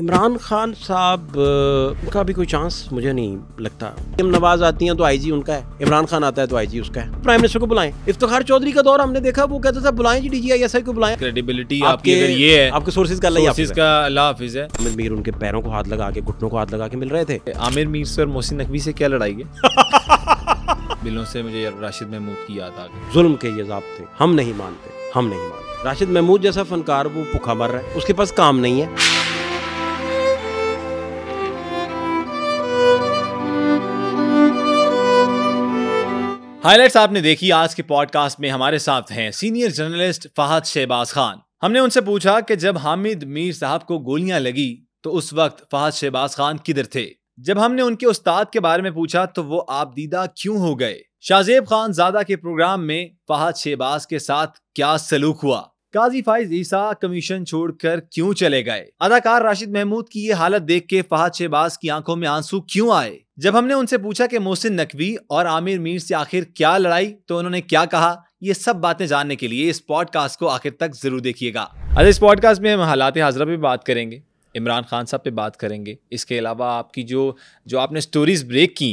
इमरान खान साहब का भी कोई चांस मुझे नहीं लगता हम नवाज आती हैं तो आईजी उनका है इमरान खान आता है तो आईजी उसका है प्राइम मिनिस्टर को बुलाएं इफ्तार चौधरी का दौर हमने देखा वो कहता था बुलाएं जी डीजीआईएसआई को बुलाएं क्रेडिबिलिटी आपके अगर ये है आपके सोर्सेज का अल्लाह हाफिज का अल्लाह हाफिज है आमिर मीर उनके पैरों को हाथ लगा के घुटनों को हाथ लगा के मिल रहे थे आमिर मीर से मोहसिन नकवी से क्या लड़ाई है बिलों से मुझे राशिद महमूद की याद आ गई जुल्म के ये थे हम नहीं मानते हम नहीं मानते राशिद महमूद जैसा फनकार वो भूखा मर रहा है उसके पास काम नहीं है हाइलाइट्स आपने देखी आज के पॉडकास्ट में हमारे साथ हैं सीनियर जर्नलिस्ट फहद शहबाज खान हमने उनसे पूछा कि जब हामिद मीर साहब को गोलियां लगी तो उस वक्त फहद शहबाज खान किधर थे जब हमने उनके उस्ताद के बारे में पूछा तो वो आप दीदा क्यों हो गए शाहजेब खान जादा के प्रोग्राम में फहद शहबाज के साथ क्या सलूक हुआ काजी फाइज ईसा कमीशन छोड़कर क्यों चले गए अदाकार राशिद महमूद की ये हालत देख के फहद शहबाज की आंखों में आंसू क्यों आए जब हमने उनसे पूछा कि मोहसिन नकवी और आमिर मीर से आखिर क्या लड़ाई तो उन्होंने क्या कहा ये सब बातें जानने के लिए इस पॉडकास्ट को आखिर तक जरूर देखिएगा अरे इस पॉडकास्ट में हम हालात हाजरा पे बात करेंगे इमरान खान साहब पे बात करेंगे इसके अलावा आपकी जो जो आपने स्टोरीज ब्रेक की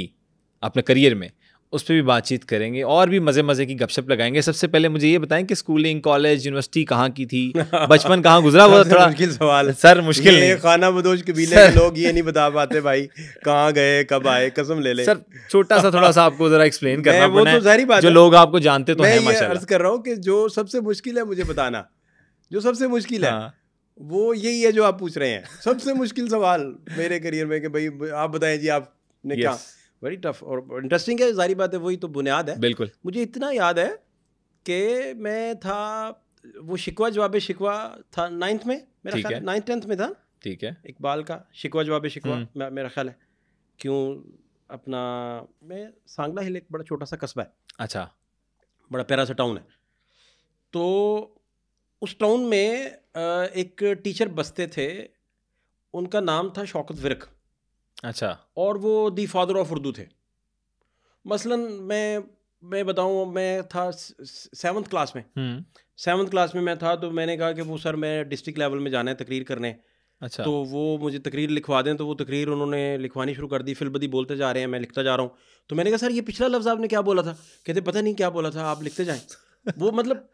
अपने करियर में उस पर भी बातचीत करेंगे और भी मज़े मज़े की गपशप लगाएंगे सबसे पहले मुझे ये बताएं कि स्कूलिंग कॉलेज यूनिवर्सिटी कहाँ की थी बचपन कहाँ गुजरा हुआ थोड़ा मुश्किल सवाल सर मुश्किल नहीं खाना बदोश कबीले के लोग ये नहीं बता पाते भाई कहाँ गए कब आए कसम ले ले सर छोटा सा थोड़ा सा आपको जरा एक्सप्लेन करना वो तो सारी बात जो लोग आपको जानते तो मैं अर्ज कर रहा हूँ कि जो सबसे मुश्किल है मुझे बताना जो सबसे मुश्किल है हाँ। वो यही है जो आप पूछ रहे हैं सबसे मुश्किल सवाल मेरे करियर में कि भाई आप बताएं जी आपने क्या वेरी टफ और इंटरेस्टिंग है जारी बात है वही तो बुनियाद है बिल्कुल मुझे इतना याद है कि मैं था वो शिकवा जवाब शिकवा था नाइन्थ में मेरा ख्याल नाइन्थ टेंथ में था ठीक है इकबाल का शिकवा जवाब शिकवा हम्म। मेरा ख्याल है क्यों अपना मैं सांगला हिल एक बड़ा छोटा सा कस्बा है अच्छा बड़ा प्यारा सा टाउन है तो उस टाउन में एक टीचर बसते थे उनका नाम था शौकत विरक अच्छा और वो दी फादर ऑफ उर्दू थे मसलन मैं मैं बताऊँ मैं था सेवन्थ क्लास में सेवन्थ हम्म। क्लास में मैं था तो मैंने कहा कि वो सर मैं डिस्ट्रिक्ट लेवल में जाना है तकरीर करने अच्छा तो वो मुझे तकरीर लिखवा दें तो वो तकरीर उन्होंने लिखवानी शुरू कर दी फिलबदी बोलते जा रहे हैं मैं लिखता जा रहा हूँ तो मैंने कहा सर ये पिछला लफ्ज़ आपने क्या बोला था कहते पता नहीं क्या बोला था आप लिखते जाएँ वो मतलब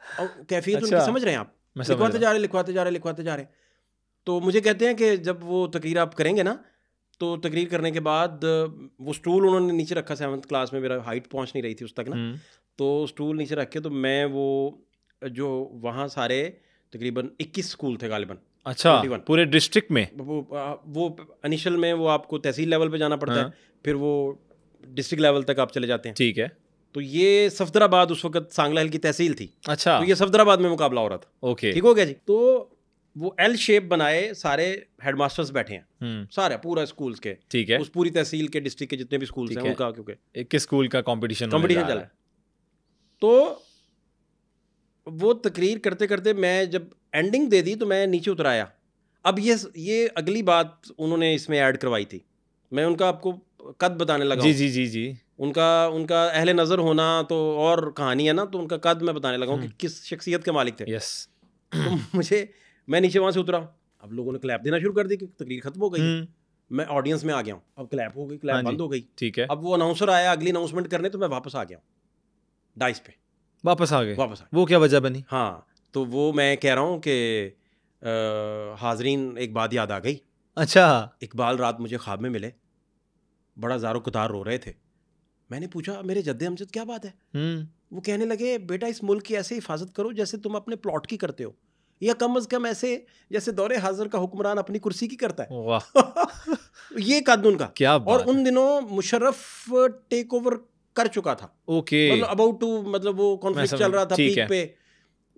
कैफियत अच्छा, समझ रहे हैं आप लिखवाते जा रहे लिखवाते जा रहे लिखवाते जा रहे तो मुझे कहते हैं कि जब वो तकरीर आप करेंगे ना तो तकरीर करने के बाद वो स्टूल उन्होंने नीचे रखा सेवन्थ क्लास में मेरा हाइट पहुंच नहीं रही थी उस तक ना हम्म। तो स्टूल नीचे रख के तो मैं वो जो वहाँ सारे तकरीबन 21 स्कूल थे गालिबन अच्छा 21. पूरे डिस्ट्रिक्ट में वो वो इनिशियल में वो आपको तहसील लेवल पे जाना पड़ता हाँ। है फिर वो डिस्ट्रिक्ट लेवल तक आप चले जाते हैं ठीक है तो ये सफदराबाद उस वक्त हिल की तहसील थी अच्छा तो ये सफदराबाद में मुकाबला हो रहा था ओके ठीक हो गया जी तो वो एल शेप बनाए सारे हेडमास्टर्स बैठे हैं हम्म। सारे पूरा स्कूल्स के ठीक है उस पूरी तहसील के डिस्ट्रिक्ट के जितने भी स्कूल्स हैं उनका क्योंकि किस स्कूल का कंपटीशन कंपटीशन चला तो वो तकरीर करते करते मैं जब एंडिंग दे दी तो मैं नीचे उतर आया अब ये ये अगली बात उन्होंने इसमें ऐड करवाई थी मैं उनका आपको कद बताने लगा जी जी जी जी उनका उनका अहले नज़र होना तो और कहानी है ना तो उनका कद मैं बताने लगा कि हम्म। किस शख्सियत के मालिक थे यस तो मुझे मैं नीचे वहाँ से उतरा अब लोगों ने क्लैप देना शुरू कर दी कि तकरीर खत्म हो गई हम्म। मैं ऑडियंस में आ गया हूँ अब क्लैप हो गई क्लैप हाँ बंद हो गई ठीक है अब वो अनाउंसर आया अगली अनाउंसमेंट करने तो मैं वापस आ गया डाइस पे वापस आ गए वापस आ वो क्या वजह बनी हाँ तो वो मैं कह रहा हूँ कि हाजरीन एक बात याद आ गई अच्छा इकबाल रात मुझे ख्वाब में मिले बड़ा जारो कतार रो रहे थे मैंने पूछा मेरे जद्दे हमजद क्या बात है हम्म। वो कहने लगे बेटा इस मुल्क की ऐसे हिफाजत करो जैसे तुम अपने प्लॉट की करते हो या कम अज कम ऐसे जैसे दौरे हाजिर का हुक्मरान अपनी कुर्सी की करता है वाह ये कानून का क्या और उन दिनों मुशर्रफ टेक ओवर कर चुका था ओके मतलब अबाउट टू मतलब वो कॉन्फ्लिक्ट चल रहा था पीक पे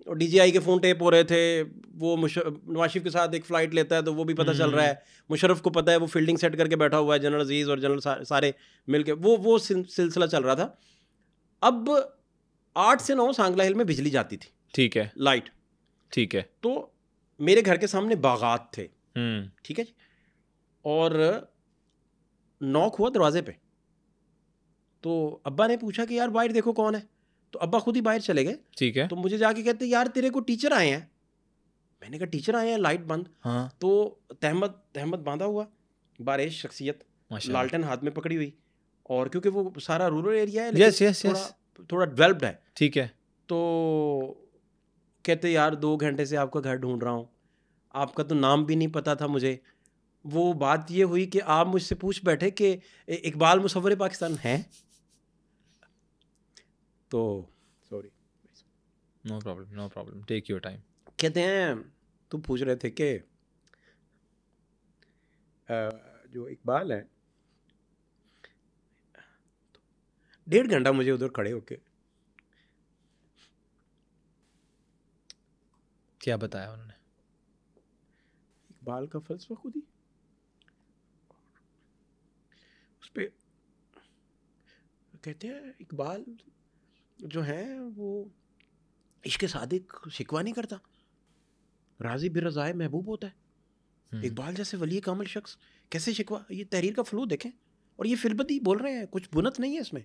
और डीजीआई के फ़ोन टेप हो रहे थे वो नवाशिफ के साथ एक फ़्लाइट लेता है तो वो भी पता चल रहा हम्म। है मुशरफ को पता है वो फील्डिंग सेट करके बैठा हुआ है जनरल अजीज़ और जनरल सारे मिल के वो वो सिलसिला चल रहा था अब आठ से नौ सांगला हिल में बिजली जाती थी ठीक है लाइट ठीक है तो मेरे घर के सामने बागात थे हम्म। ठीक है जी और नॉक हुआ दरवाजे पे तो अब्बा ने पूछा कि यार बाहर देखो कौन है तो अब्बा खुद ही बाहर चले गए ठीक है तो मुझे जाके कहते यार तेरे को टीचर आए हैं मैंने कहा टीचर आए हैं लाइट बंद हाँ तो तहमद तहमद बांधा हुआ बारिश शख्सियत लालटन हाथ में पकड़ी हुई और क्योंकि वो सारा रूरल एरिया है यस यस यस थोड़ा डेवलप्ड है ठीक है तो कहते यार दो घंटे से आपका घर ढूंढ रहा हूँ आपका तो नाम भी नहीं पता था मुझे वो बात ये हुई कि आप मुझसे पूछ बैठे कि इकबाल मुसवर पाकिस्तान है तो sorry no problem no problem take your time कहते हैं तुम पूछ रहे थे कि जो इकबाल है तो डेढ़ घंटा मुझे उधर खड़े होके क्या बताया उन्होंने इकबाल का फलसफा खुद ही उस पर कहते हैं इकबाल जो हैं वो इश्क सादिक शिकवा नहीं करता राजी रज़ाए महबूब होता है हम्म। इकबाल जैसे वली कामल शख्स कैसे शिकवा ये तहरीर का फ्लू देखें और ये ही बोल रहे हैं कुछ बुनत नहीं है इसमें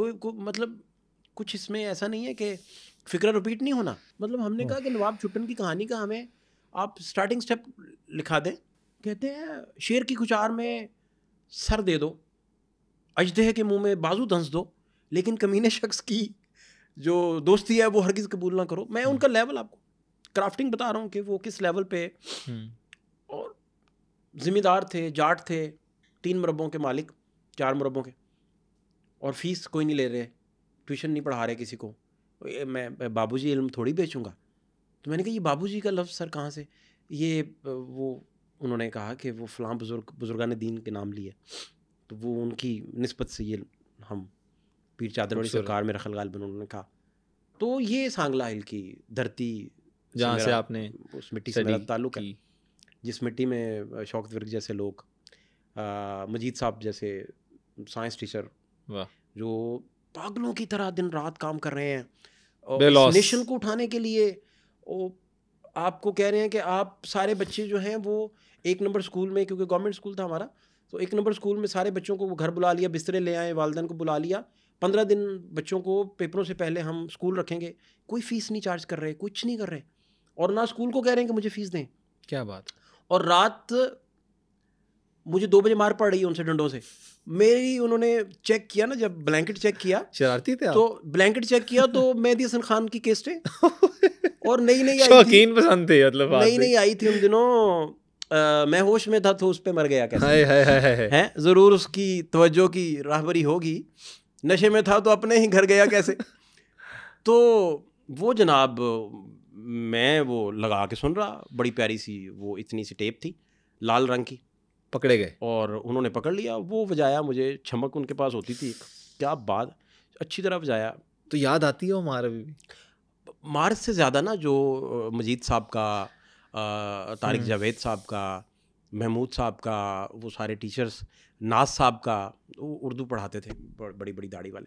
कोई को मतलब कुछ इसमें ऐसा नहीं है कि फिक्र रिपीट नहीं होना मतलब हमने कहा कि नवाब छुट्टन की कहानी का हमें आप स्टार्टिंग स्टेप लिखा दें कहते हैं शेर की कुचार में सर दे दो अजदेह के मुंह में बाजू धंस दो लेकिन कमीने शख्स की जो दोस्ती है वो हरगिज़ कबूल ना करो मैं हम्म। उनका लेवल आपको क्राफ्टिंग बता रहा हूँ कि वो किस लेवल पे हम्म। और ज़िम्मेदार थे जाट थे तीन मरबों के मालिक चार मरबों के और फीस कोई नहीं ले रहे ट्यूशन नहीं पढ़ा रहे किसी को मैं बाबू इल्म थोड़ी बेचूंगा तो मैंने कहा ये जी का लफ्ज़ सर कहाँ से ये वो उन्होंने कहा कि वो फ़लाँ बुज़ुर्ग बुज़ुर्गान दीन के नाम लिए तो वो उनकी नस्बत से ये हम पीर वाली सरकार में रखल गालबन उन्होंने कहा तो ये सांगला हिल की धरती जहाँ से आपने उस मिट्टी से मेरा ताल्लुक है जिस मिट्टी में शौक वर्ग जैसे लोग मजीद साहब जैसे साइंस टीचर जो पागलों की तरह दिन रात काम कर रहे हैं और नेशन को उठाने के लिए वो आपको कह रहे हैं कि आप सारे बच्चे जो हैं वो एक नंबर स्कूल में क्योंकि गवर्नमेंट स्कूल था हमारा तो एक नंबर स्कूल में सारे बच्चों को घर बुला लिया बिस्तरे ले आए वालदेन को बुला लिया पंद्रह दिन बच्चों को पेपरों से पहले हम स्कूल रखेंगे कोई फ़ीस नहीं चार्ज कर रहे कुछ नहीं कर रहे और ना स्कूल को कह रहे हैं कि मुझे फ़ीस दें क्या बात और रात मुझे दो बजे मार पड़ रही है उनसे डंडों से मेरी उन्होंने चेक किया ना जब ब्लैंकेट चेक किया शरारती थे तो ब्लैंकेट चेक किया तो दी हसन खान की केस थे और नई नई शौकीन पसंद थे मतलब नई नई आई थी उन दिनों Uh, मैं होश में था तो उस पर मर गया कैसे है, है, है, है, है। ज़रूर उसकी तवज्जो की राहबरी होगी नशे में था तो अपने ही घर गया कैसे तो वो जनाब मैं वो लगा के सुन रहा बड़ी प्यारी सी वो इतनी सी टेप थी लाल रंग की पकड़े गए और उन्होंने पकड़ लिया वो बजाया मुझे छमक उनके पास होती थी क्या बात अच्छी तरह बजाया तो याद आती है वो मार अभी भी मार से ज़्यादा ना जो मजीद साहब का तारिक हम्म। जावेद साहब का महमूद साहब का वो सारे टीचर्स नाज साहब का वो उर्दू पढ़ाते थे बड़ी बड़ी दाढ़ी वाले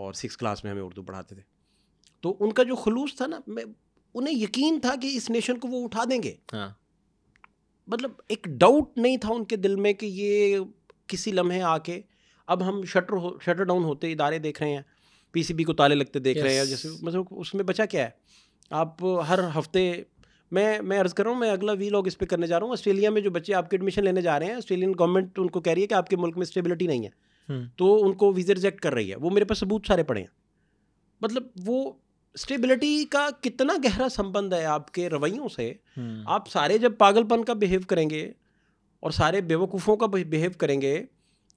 और सिक्स क्लास में हमें उर्दू पढ़ाते थे तो उनका जो खलूस था ना मैं उन्हें यकीन था कि इस नेशन को वो उठा देंगे हाँ मतलब एक डाउट नहीं था उनके दिल में कि ये किसी लम्हे आके अब हम शटर हो शटर डाउन होते इदारे देख रहे हैं पीसीबी को ताले लगते देख yes. रहे हैं जैसे मतलब उसमें बचा क्या है आप हर हफ्ते मैं मैं अर्ज़ कर रहा हूँ मैं अगला वी लॉग इस पर करने जा रहा हूँ ऑस्ट्रेलिया में जो बच्चे आपके एडमिशन लेने जा रहे हैं ऑस्ट्रेलियन गवर्नमेंट उनको कह रही है कि आपके मुल्क में स्टेबिलिटी नहीं है हम्म। तो उनको वीज़ा रिजेक्ट कर रही है वो मेरे पास सबूत सारे पड़े हैं मतलब वो स्टेबिलिटी का कितना गहरा संबंध है आपके रवैयों से हम्म। आप सारे जब पागलपन का बिहेव करेंगे और सारे बेवकूफ़ों का बिहेव करेंगे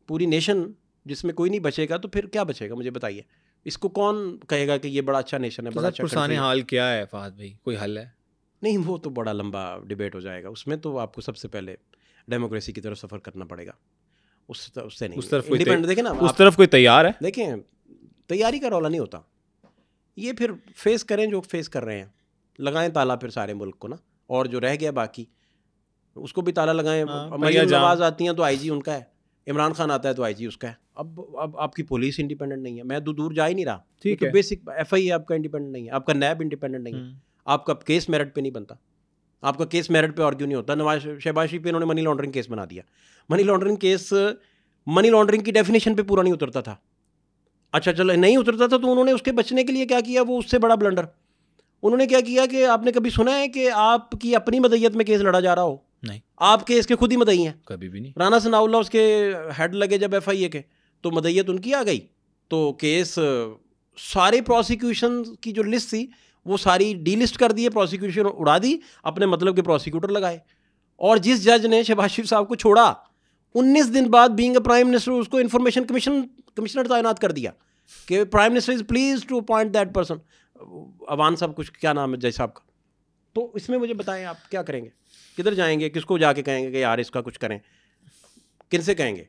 पूरी नेशन जिसमें कोई नहीं बचेगा तो फिर क्या बचेगा मुझे बताइए इसको कौन कहेगा कि ये बड़ा अच्छा नेशन है तो बड़ा अच्छा पुराने हाल क्या है फहद भाई कोई हल है नहीं वो तो बड़ा लंबा डिबेट हो जाएगा उसमें तो आपको सबसे पहले डेमोक्रेसी की तरफ सफ़र करना पड़ेगा उस उससे नहीं उस तरफ कोई देखें ना उस तरफ कोई तैयार है देखें तैयारी का रौला नहीं होता ये फिर फेस करें जो फेस कर रहे हैं लगाएं ताला फिर सारे मुल्क को ना और जो रह गया बाकी उसको भी ताला लगाएं हाँ, आवाज़ आती हैं तो आईजी उनका है इमरान खान आता है तो आईजी उसका है अब अब आपकी पुलिस इंडिपेंडेंट नहीं है मैं तो दूर जा ही नहीं रहा ठीक तो है बेसिक एफ आई आपका इंडिपेंडेंट नहीं है आपका नैब इंडिपेंडेंट नहीं है हम्म। आपका केस मेरिट पर नहीं बनता आपका केस मेरिट पर आर्ग्यू नहीं होता नवाज शहबाज शरीफ पे इन्होंने मनी लॉन्ड्रिंग केस बना दिया money laundering case money laundering की डेफिनेशन पर पूरा नहीं उतरता था अच्छा चलो नहीं उतरता था तो उन्होंने उसके बचने के लिए क्या किया वो उससे बड़ा ब्लंडर उन्होंने क्या किया कि आपने कभी सुना है कि आपकी अपनी मदैयत में केस लड़ा जा रहा हो नहीं आप केस के खुद ही मदई हैं कभी भी नहीं राना सनाउल्ला उसके हेड लगे जब एफ आई ए के तो मदैयत उनकी आ गई तो केस सारे प्रोसिक्यूशन की जो लिस्ट थी वो सारी डी लिस्ट कर दिए प्रोसिक्यूशन उड़ा दी अपने मतलब के प्रोसिक्यूटर लगाए और जिस जज ने शबाशिफ साहब को छोड़ा 19 दिन बाद बीइंग अ प्राइम मिनिस्टर उसको इन्फॉर्मेशन कमीशन कमिश्नर तैनात तो कर दिया कि prime minister is please to appoint that person Awan साहब कुछ क्या नाम है जय साहब का तो इसमें मुझे बताएं आप क्या करेंगे किधर जाएंगे किसको जाके कहेंगे कि यार इसका कुछ करें किन से कहेंगे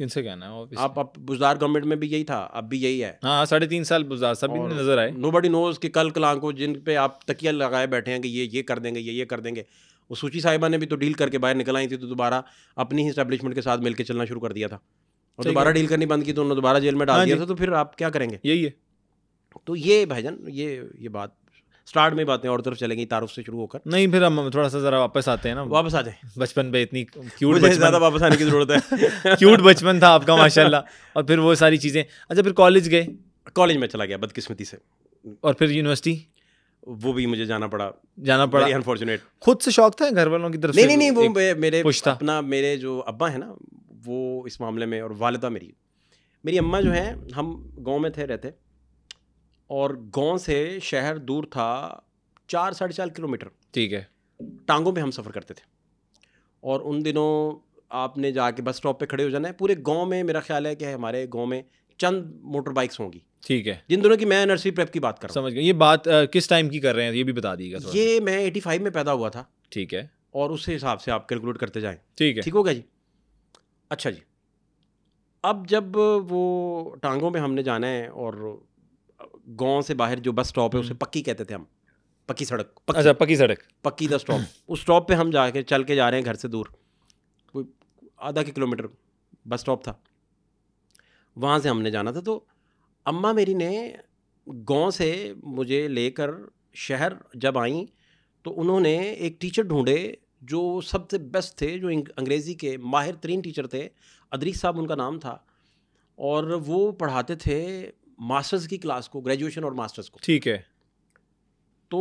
किन से कहना है आप आप बुजदार गवर्नमेंट में भी यही था अब भी यही है हाँ साढ़े तीन साल बुजदार सब भी नजर आए नो बडी नोज कि कल कलां को जिन पे आप तकिया लगाए बैठे हैं कि ये ये कर देंगे ये ये कर देंगे वो सूची साहिबा ने भी तो डील करके बाहर निकल आई थी तो दोबारा अपनी ही इस्टेब्लिशमेंट के साथ मिलकर चलना शुरू कर दिया था और दोबारा डील करनी बंद की तो उन्होंने दोबारा जेल में डाल हाँ दिया था तो फिर आप क्या करेंगे यही है तो ये भाईजान ये ये बात स्टार्ट में बातें और तरफ चलेंगी तारुफ से शुरू होकर नहीं फिर हम थोड़ा सा जरा वापस आते हैं ना वापस आते हैं बचपन पे इतनी क्यूट ज़्यादा वापस आने की ज़रूरत है क्यूट बचपन था आपका माशाल्लाह और फिर वो सारी चीज़ें अच्छा फिर कॉलेज गए कॉलेज में चला गया बदकिस्मती से और फिर यूनिवर्सिटी वो भी मुझे जाना पड़ा जाना पड़ा अनफॉर्चुनेट खुद से शौक था घर वालों की तरफ नहीं नहीं वो मेरे अपना मेरे जो अब्बा है ना वो इस मामले में और वालदा मेरी मेरी अम्मा जो हैं हम गांव में थे रहते और गांव से शहर दूर था चार साढ़े चार किलोमीटर ठीक है टांगों पे हम सफ़र करते थे और उन दिनों आपने जाके बस स्टॉप पे खड़े हो जाना है पूरे गांव में मेरा ख्याल है कि हमारे गांव में चंद मोटर बाइक्स होंगी ठीक है जिन दोनों की मैं नर्सरी प्रेप की बात कर समझ गए ये बात आ, किस टाइम की कर रहे हैं ये भी बता दीजिएगा ये मैं एटी फाइव में पैदा हुआ था ठीक है और उस हिसाब से आप कैलकुलेट करते जाएँ ठीक है ठीक हो गया जी अच्छा जी अब जब वो टांगों में हमने जाना है और गांव से बाहर जो बस स्टॉप है उसे हम्म। पक्की कहते थे हम पक्की सड़क पक्की, अच्छा पक्की सड़क पक्की द स्टॉप उस स्टॉप पे हम जाके चल के जा रहे हैं घर से दूर कोई आधा के किलोमीटर बस स्टॉप था वहाँ से हमने जाना था तो अम्मा मेरी ने गांव से मुझे लेकर शहर जब आई तो उन्होंने एक टीचर ढूंढे जो सबसे बेस्ट थे जो अंग्रेज़ी के माहिर तरीन टीचर थे अदरीक साहब उनका नाम था और वो पढ़ाते थे मास्टर्स की क्लास को ग्रेजुएशन और मास्टर्स को ठीक है तो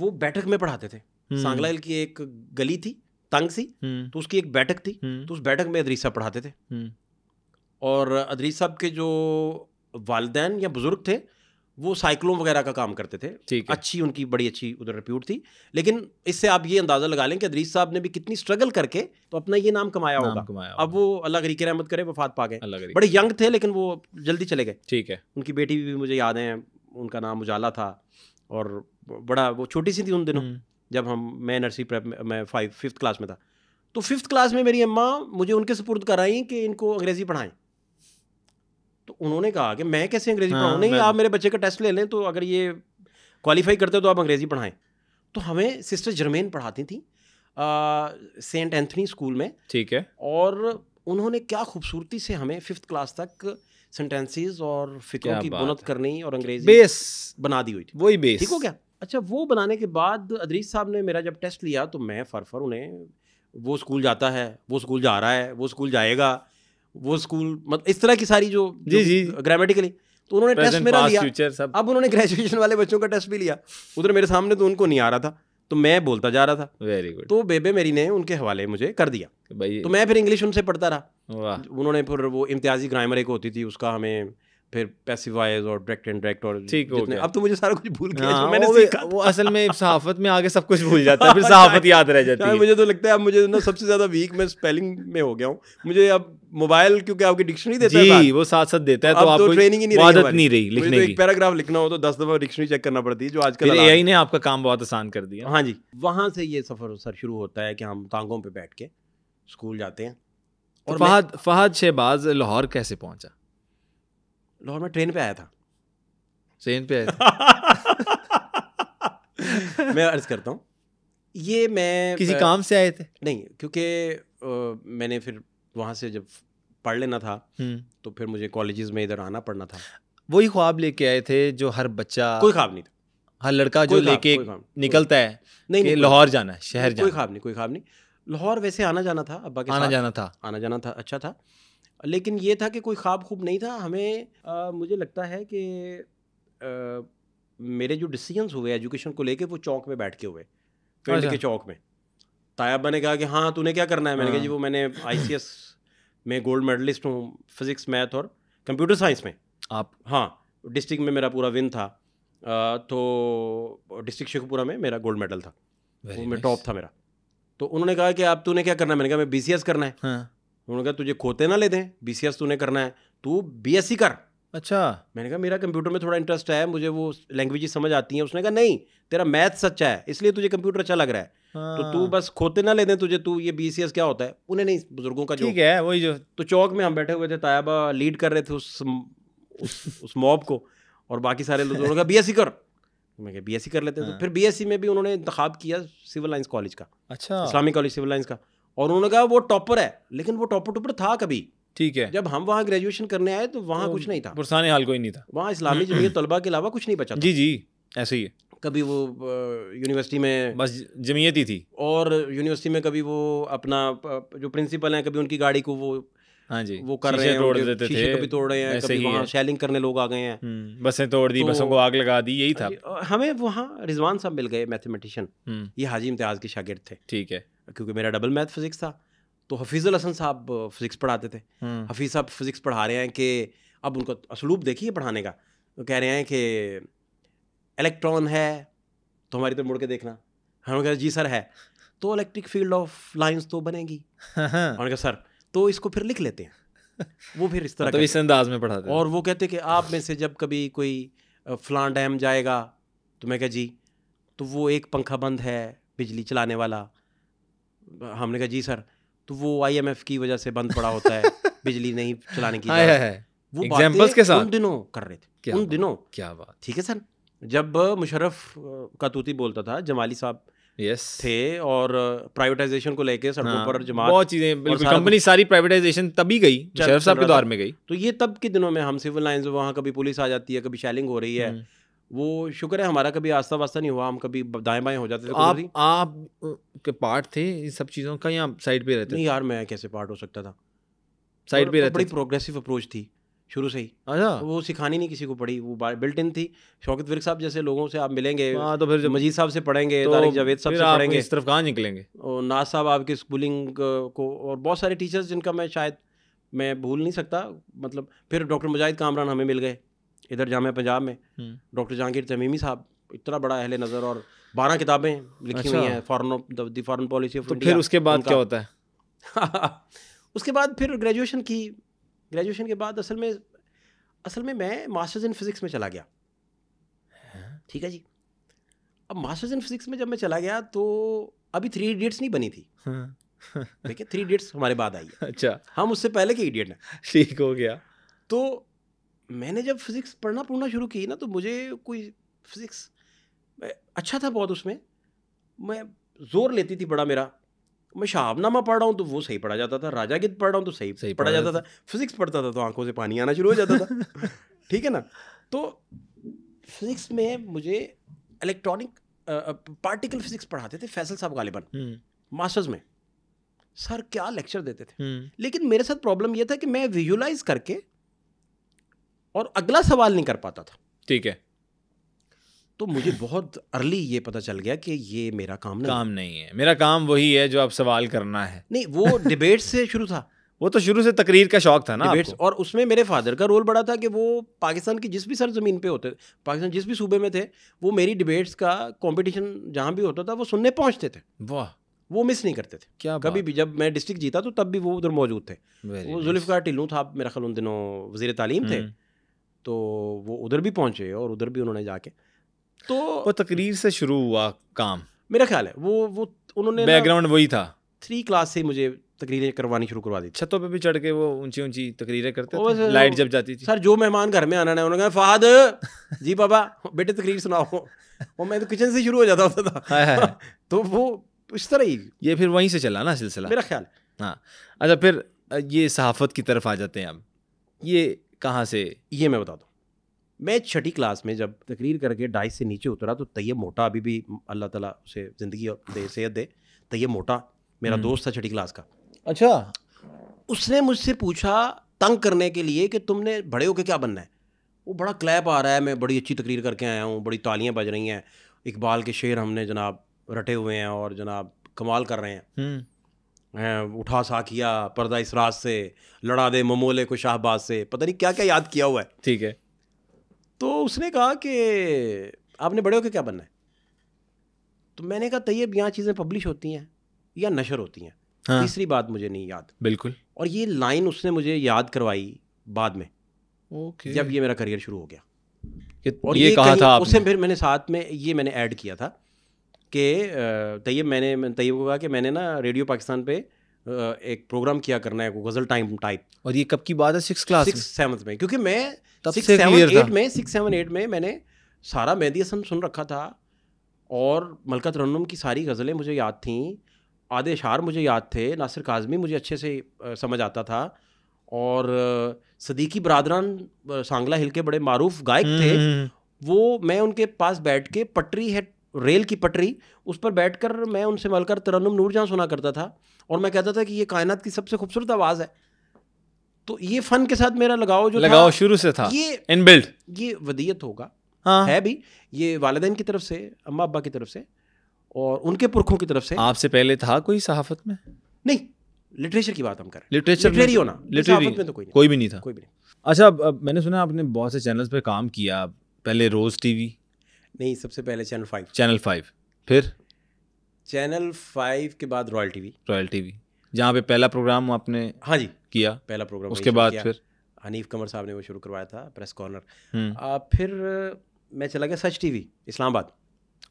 वो बैठक में पढ़ाते थे हम्म। सांगला हिल की एक गली थी तंग सी हम्म। तो उसकी एक बैठक थी हम्म। तो उस बैठक में अदरीस साहब पढ़ाते थे और अदरीस साहब के जो वालदेन या बुज़ुर्ग थे वो साइक्लोन वगैरह का काम करते थे ठीक अच्छी उनकी बड़ी अच्छी उधर रिप्यूट थी लेकिन इससे आप ये अंदाज़ा लगा लें कि अदरीज साहब ने भी कितनी स्ट्रगल करके तो अपना ये नाम कमाया नाम होगा कमाया अब वो अल्लाह गरीके रहमत करे वफात पा गए बड़े यंग थे लेकिन वो जल्दी चले गए ठीक है उनकी बेटी भी मुझे याद है उनका नाम उजाला था और बड़ा वो छोटी सी थी उन दिनों हम्म। जब हम मैं नर्सरी प्रेप मैं फाइव फिफ्थ क्लास में था तो फिफ्थ क्लास में मेरी अम्मा मुझे उनके सपुर्द कराई कि इनको अंग्रेज़ी पढ़ाएं उन्होंने कहा कि मैं कैसे अंग्रेजी हाँ, पढ़ाऊँ नहीं आप मेरे बच्चे का टेस्ट ले लें तो अगर ये क्वालिफाई करते तो आप अंग्रेज़ी पढ़ाएं तो हमें सिस्टर जर्मेन पढ़ाती थी सेंट एंथनी स्कूल में ठीक है और उन्होंने क्या खूबसूरती से हमें फिफ्थ क्लास तक सेंटेंसेस और फिक्रों की बुनत करनी और अंग्रेजी बेस बना दी हुई थी वही बेस ठीक हो गया अच्छा वो बनाने के बाद अदरीज साहब ने मेरा जब टेस्ट लिया तो मैं फरफर उन्हें वो स्कूल जाता है वो स्कूल जा रहा है वो स्कूल जाएगा वो स्कूल मतलब इस तरह की सारी जो, जो जी जी ग्रामेटिकली तो उन्होंने टेस्ट मेरा लिया सब अब उन्होंने ग्रेजुएशन वाले बच्चों का टेस्ट भी लिया उधर मेरे सामने तो उनको नहीं आ रहा था तो मैं बोलता जा रहा था वेरी गुड तो बेबे मेरी ने उनके हवाले मुझे कर दिया भाई तो मैं फिर इंग्लिश उनसे पढ़ता रहा उन्होंने फिर वो इम्तियाजी ग्रामर एक होती थी उसका हमें फिर पैसिव आइज और डायरेक्ट एंड डायरेक्ट और ठीक हो गया अब तो मुझे सारा कुछ भूल गया हाँ, मैंने वो, सीखा वो असल में सहाफत में आगे सब कुछ भूल जाता है फिर सहाफत याद रह जाती है मुझे तो लगता है अब मुझे ना सबसे ज़्यादा वीक मैं स्पेलिंग में हो गया हूँ मुझे अब मोबाइल क्योंकि आपकी डिक्शनरी देता जी, है जी वो साथ साथ देता है तो तो आपको ट्रेनिंग ही नहीं रही आदत नहीं रही तो लिखने की तो एक पैराग्राफ लिखना हो तो दस दफा डिक्शनरी चेक करना पड़ती है जो आजकल एआई ने आपका काम बहुत आसान कर दिया हाँ जी वहाँ से ये सफ़र सर शुरू होता है कि हम टांगों पर बैठ के स्कूल जाते हैं तो और फहद फहद शहबाज लाहौर कैसे पहुँचा लाहौर में ट्रेन पे आया था ट्रेन पे आया था मैं अर्ज करता हूँ ये मैं किसी काम से आए थे नहीं क्योंकि मैंने फिर वहाँ से जब पढ़ लेना था हम्म। तो फिर मुझे कॉलेजेस में इधर आना पड़ना था वही ख्वाब लेके आए थे जो हर बच्चा कोई ख्वाब नहीं था हर लड़का जो लेके निकलता है नहीं लाहौर जाना है शहर जाना कोई ख्वाब नहीं कोई ख्वाब नहीं लाहौर वैसे आना जाना था अब्बा के आना जाना था आना जाना था अच्छा था लेकिन ये था कि कोई ख्वाब खूब नहीं था हमें आ, मुझे लगता है कि आ, मेरे जो डिसीजंस हुए एजुकेशन को लेके वो चौक में बैठ के हुए फील्ड अच्छा। के चौक में तायबा ने कहा कि हाँ तूने क्या करना है मैंने कहा जी हाँ। वो मैंने आई में गोल्ड मेडलिस्ट हूँ फिज़िक्स मैथ और कंप्यूटर साइंस में आप हाँ डिस्ट्रिक्ट में मेरा पूरा विन था आ, तो डिस्ट्रिक्ट शेखपुरा में मेरा गोल्ड मेडल था मैं टॉप था मेरा तो उन्होंने कहा कि आप तूने क्या करना है मैंने कहा मैं बी करना है हाँ. उन्होंने कहा तुझे खोते ना ले दें बी तूने करना है तू बी कर अच्छा मैंने कहा मेरा कंप्यूटर में थोड़ा इंटरेस्ट है मुझे वो लैंग्वेज समझ आती है उसने कहा नहीं तेरा मैथ सच्चा है इसलिए तुझे कंप्यूटर अच्छा लग रहा है तो तू हाँ। बस खोते ना लेते तुझे तू ये बी क्या होता है उन्हें नहीं बुजुर्गों का ठीक है वही जो तो चौक में हम बैठे हुए थे तायबा लीड कर रहे थे उस उस, उस मॉब को और बाकी सारे लोग उन्होंने कहा बी एस सी कर तो मैं एस सी कर लेते हैं तो हाँ। फिर बी में भी उन्होंने इंतखा किया सिविल लाइन्स कॉलेज का अच्छा इस्लामिक कॉलेज सिविल लाइन्स का और उन्होंने कहा वो टॉपर है लेकिन वो टॉपर टॉपर था कभी ठीक है जब हम वहाँ ग्रेजुएशन करने आए तो वहाँ तो कुछ नहीं था पुरसाने हाल कोई नहीं था वहाँ इस्लामी जमीयत हम्म। तलबा के अलावा कुछ नहीं बचा जी जी ऐसे ही है कभी वो यूनिवर्सिटी में बस जमीयत ही थी और यूनिवर्सिटी में कभी वो अपना जो प्रिंसिपल हैं कभी उनकी गाड़ी को वो हाँ जी वो कर रहे हैं तोड़ देते थे कभी तोड़ रहे हैं कभी वहाँ शेलिंग करने लोग आ गए हैं हम्म, बसें तोड़ दी तो, बसों को आग लगा दी यही था हमें वहाँ रिजवान साहब मिल गए मैथमेटिशियन हम्म। ये हाजी इम्तियाज के शागिर्द थे ठीक है क्योंकि मेरा डबल मैथ फिज़िक्स था तो हफीज़ुल हसन साहब फिज़िक्स पढ़ाते थे हम्म। हफीज़ साहब फिज़िक्स पढ़ा रहे हैं कि अब उनका असलूब देखिए पढ़ाने का तो कह रहे हैं कि इलेक्ट्रॉन है तो हमारी तरफ मुड़ के देखना हम कह जी सर है तो इलेक्ट्रिक फील्ड ऑफ लाइंस तो बनेगी उन्होंने कहा सर तो इसको फिर लिख लेते हैं वो फिर इस तरह तो मतलब इस अंदाज में पढ़ाते और वो कहते कि आप में से जब कभी कोई फलां डैम जाएगा तो मैं कह जी तो वो एक पंखा बंद है बिजली चलाने वाला हमने कहा जी सर तो वो आईएमएफ की वजह से बंद पड़ा होता है बिजली नहीं चलाने की है, है। वो एग्जांपल्स के साथ उन दिनों कर रहे थे क्या उन दिनों क्या बात ठीक है सर जब मुशरफ का तूती बोलता था जमाली साहब यस थे और प्राइवेटाइजेशन को लेके सड़कों हाँ, पर जमा बहुत चीजें बिल्कुल कंपनी सारी प्राइवेटाइजेशन तभी गई मुशरफ साहब के दौर में गई तो ये तब के दिनों में हम सिविल लाइन वहाँ कभी पुलिस आ जाती है कभी शैलिंग हो रही है हम्म। वो शुक्र है हमारा कभी आस्था वास्ता नहीं हुआ हम कभी दाएं बाएं हो जाते थे आप, आप के पार्ट थे इन सब चीज़ों का या साइड पे रहते नहीं यार मैं कैसे पार्ट हो सकता था साइड पे रहते बड़ी प्रोग्रेसिव अप्रोच थी शुरू से ही अच्छा तो वो सिखानी नहीं किसी को पड़ी वो बिल्ट इन थी शौकत विरक साहब जैसे लोगों से आप मिलेंगे हाँ तो फिर जब मजीद साहब से पढ़ेंगे तो तारिक जावेद साहब से पढ़ेंगे इस तरफ कहाँ निकलेंगे और नाज साहब आपके स्कूलिंग को और बहुत सारे टीचर्स जिनका मैं शायद मैं भूल नहीं सकता मतलब फिर डॉक्टर मुजाहिद कामरान हमें मिल गए इधर जाम पंजाब में डॉक्टर हम्म। जहांगीर तमीमी साहब इतना बड़ा अहल नज़र और बारह किताबें लिखी अच्छा। हुई हैं फॉरन फॉरन पॉलिसी ऑफ तो फिर उसके बाद क्या होता है उसके बाद फिर ग्रेजुएशन की ग्रेजुएशन के बाद असल में असल में मैं मास्टर्स इन फिज़िक्स में चला गया ठीक है जी अब मास्टर्स इन फिज़िक्स में जब मैं चला गया तो अभी थ्री इडियट्स नहीं बनी थी देखिए थ्री इडियट्स हमारे बाद आई अच्छा हम उससे पहले के इडियट हैं ठीक हो गया तो मैंने जब फिज़िक्स पढ़ना पढ़ना शुरू की ना तो मुझे कोई फिज़िक्स अच्छा था बहुत उसमें मैं जोर लेती थी बड़ा मेरा मैं शाहबनामा पढ़ रहा हूँ तो वो सही पढ़ा जाता था राजा गिद्ध पढ़ रहा हूँ तो सही, सही पढ़ा जाता था फिजिक्स पढ़ता था तो आंखों से पानी आना शुरू हो जाता था ठीक है ना तो फिजिक्स में मुझे इलेक्ट्रॉनिक पार्टिकल फिजिक्स पढ़ाते थे फैसल साहब गालिबन हम्म। मास्टर्स में सर क्या लेक्चर देते थे हम्म। लेकिन मेरे साथ प्रॉब्लम यह था कि मैं विजुलाइज करके और अगला सवाल नहीं कर पाता था ठीक है तो मुझे बहुत अर्ली ये पता चल गया कि ये मेरा काम नहीं काम नहीं है मेरा काम वही है जो आप सवाल करना है नहीं वो डिबेट से शुरू था वो तो शुरू से तकरीर का शौक था ना और उसमें मेरे फादर का रोल बड़ा था कि वो पाकिस्तान की जिस भी सरजमीन पे होते पाकिस्तान जिस भी सूबे में थे वो मेरी डिबेट्स का कंपटीशन जहाँ भी होता था वो सुनने पहुँचते थे वाह वो मिस नहीं करते थे क्या कभी भी जब मैं डिस्ट्रिक्ट जीता तो तब भी वो उधर मौजूद थे वो जुल्फ़ार टिल्लू था मेरा ख्याल उन दिनों वजीर तालीम थे हम्म। तो वो उधर भी पहुँचे और उधर भी उन्होंने जाके तो वो तकरीर से शुरू हुआ काम मेरा ख्याल है वो वो उन्होंने बैकग्राउंड वही था थ्री क्लास से मुझे तकरीरें करवानी शुरू करवा दी छतों पे भी चढ़ के वो ऊंची ऊंची तकरीरें करते थे लाइट जब जाती थी सर जो मेहमान घर में आना है उन्होंने कहा फहद जी बाबा बेटे तकरीर सुनाओ वो मैं तो किचन से शुरू हो जाता होता था तो वो इस तरह ही ये फिर वहीं से चला ना सिलसिला मेरा ख्याल हाँ अच्छा फिर ये सहाफत की तरफ आ जाते हैं आप ये कहाँ से ये मैं बता दूँ मैं छठी क्लास में जब तकरीर करके ढाई से नीचे उतरा तो तैयब मोटा अभी भी अल्लाह ताला उसे ज़िंदगी दे सेहत दे तैयब मोटा मेरा हम्म। दोस्त था छठी क्लास का अच्छा उसने मुझसे पूछा तंग करने के लिए कि तुमने बड़े होकर क्या बनना है वो बड़ा क्लैप आ रहा है मैं बड़ी अच्छी तकरीर करके आया हूँ बड़ी तालियाँ बज रही हैं इकबाल के शेर हमने जनाब रटे हुए हैं और जनाब कमाल कर रहे हैं हम्म। उठा किया पर्दा इसराज से लड़ा दे ममोले को शाहबाज से पता नहीं क्या क्या याद किया हुआ है ठीक है तो उसने कहा कि आपने बड़े होकर क्या बनना है तो मैंने कहा तैयब यहाँ चीज़ें पब्लिश होती हैं या नशर होती हैं हाँ। तीसरी बात मुझे नहीं याद बिल्कुल और ये लाइन उसने मुझे याद करवाई बाद में ओके जब ये मेरा करियर शुरू हो गया और ये, ये कहा था उसे फिर मैंने साथ में ये मैंने ऐड किया था कि तैयब मैंने तैयब को कहा कि मैंने ना रेडियो पाकिस्तान पे एक प्रोग्राम किया करना है गज़ल टाइम टाइप और ये कब की बात है सिक्स क्लास सिक्स सेवन्थ में क्योंकि मैं सिक्स सेवन एट में सिक्स सेवन एट में मैंने सारा मेहदी हसन सुन रखा था और मलका तरन्नम की सारी गज़लें मुझे याद थीं आधे शार मुझे याद थे नासिर काजमी मुझे अच्छे से समझ आता था और सदीकी बरदरान सांगला हिल के बड़े मरूफ गायक थे हम्म, हम्म, हम्म। वो मैं उनके पास बैठ के पटरी है रेल की पटरी उस पर बैठकर मैं उनसे मलकर तरन्नुम नूर जहाँ सुना करता था और मैं कहता था कि ये कायनात की सबसे खूबसूरत आवाज़ है तो ये फन के साथ मेरा लगाव जो लगाव शुरू से था ये बिल्ड ये वदियत होगा हाँ है भी ये वालदेन की तरफ से अम्मा अब्बा की तरफ से और उनके पुरखों की तरफ से आपसे पहले था कोई सहाफत में नहीं लिटरेचर की बात हम करें लिटरेचर लिटरेरी होना तो लिटरेरी में तो कोई नहीं कोई भी नहीं था कोई भी नहीं अच्छा मैंने सुना आपने बहुत से चैनल्स पर काम किया पहले रोज़ टीवी नहीं सबसे पहले चैनल फाइव चैनल फाइव फिर चैनल फाइव के बाद रॉयल टीवी रॉयल टीवी जहाँ पे पहला प्रोग्राम आपने हाँ जी किया पहला प्रोग्राम उसके बाद फिर हनीफ कमर साहब ने वो शुरू करवाया था प्रेस हम्म। कॉर्नर फिर मैं चला गया सच टीवी इस्लामाबाद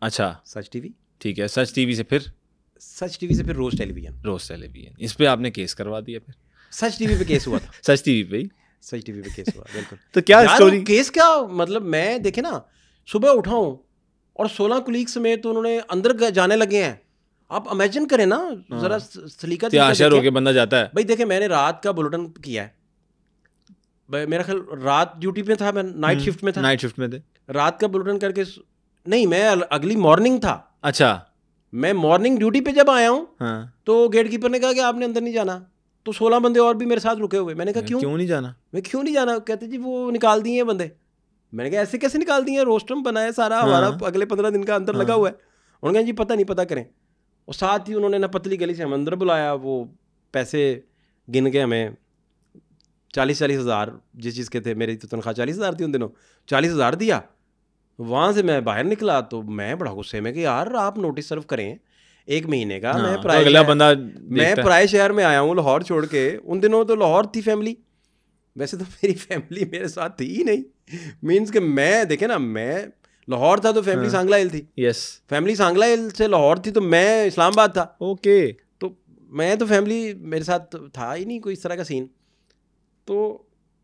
अच्छा सच टीवी ठीक है सच टीवी से फिर सच टीवी से फिर रोज टेलीविजन रोज टेलीविजन इस पर आपने केस करवा दिया फिर सच टीवी पे केस हुआ था सच टीवी पे ही सच टीवी पे केस हुआ बिल्कुल तो क्या स्टोरी केस क्या मतलब मैं देखे ना सुबह उठाऊ और सोलह कुलीग समेत तो उन्होंने अंदर जाने लगे हैं आप इमेजिन करें ना हाँ। जरा सलीका हो बंदा जाता है भाई देखे मैंने रात का बुलेटिन किया है मेरा ख्याल रात ड्यूटी हम्म, में था मैं नाइट शिफ्ट में था नाइट शिफ्ट में थे रात का बुलेटिन करके नहीं मैं अगली मॉर्निंग था अच्छा मैं मॉर्निंग ड्यूटी पे जब आया हूँ हाँ। तो गेट कीपर ने कहा कि आपने अंदर नहीं जाना तो सोलह बंदे और भी मेरे साथ रुके हुए मैंने कहा क्यों क्यों नहीं जाना मैं क्यों नहीं जाना कहते जी वो निकाल दिए बंदे मैंने कहा ऐसे कैसे निकाल दिए रोस्टम बनाया सारा हाँ। हमारा अगले पंद्रह दिन का अंदर हाँ। लगा हुआ है उन्होंने कहा जी पता नहीं पता करें और साथ ही उन्होंने ना पतली गली से हमें अंदर बुलाया वो पैसे गिन के हमें चालीस चालीस हज़ार जिस चीज़ के थे मेरी तो तनख्वाह चालीस हज़ार थी उन दिनों चालीस हज़ार दिया वहाँ से मैं बाहर निकला तो मैं बड़ा गुस्से में कि यार आप नोटिस सर्व करें एक महीने का मैं हाँ, तो प्राय तो अगला बंदा मैं प्राय शहर में आया हूँ लाहौर छोड़ के उन दिनों तो लाहौर थी फैमिली वैसे तो मेरी फैमिली मेरे साथ थी ही नहीं मीन्स कि मैं देखे ना मैं लाहौर था तो फैमिली हाँ. सांगला हिल थी yes yes. Family Sangla hill से लाहौर थी तो मैं इस्लामाबाद था ओके okay. तो मैं तो फैमिली मेरे साथ तो था ही नहीं कोई इस तरह का सीन तो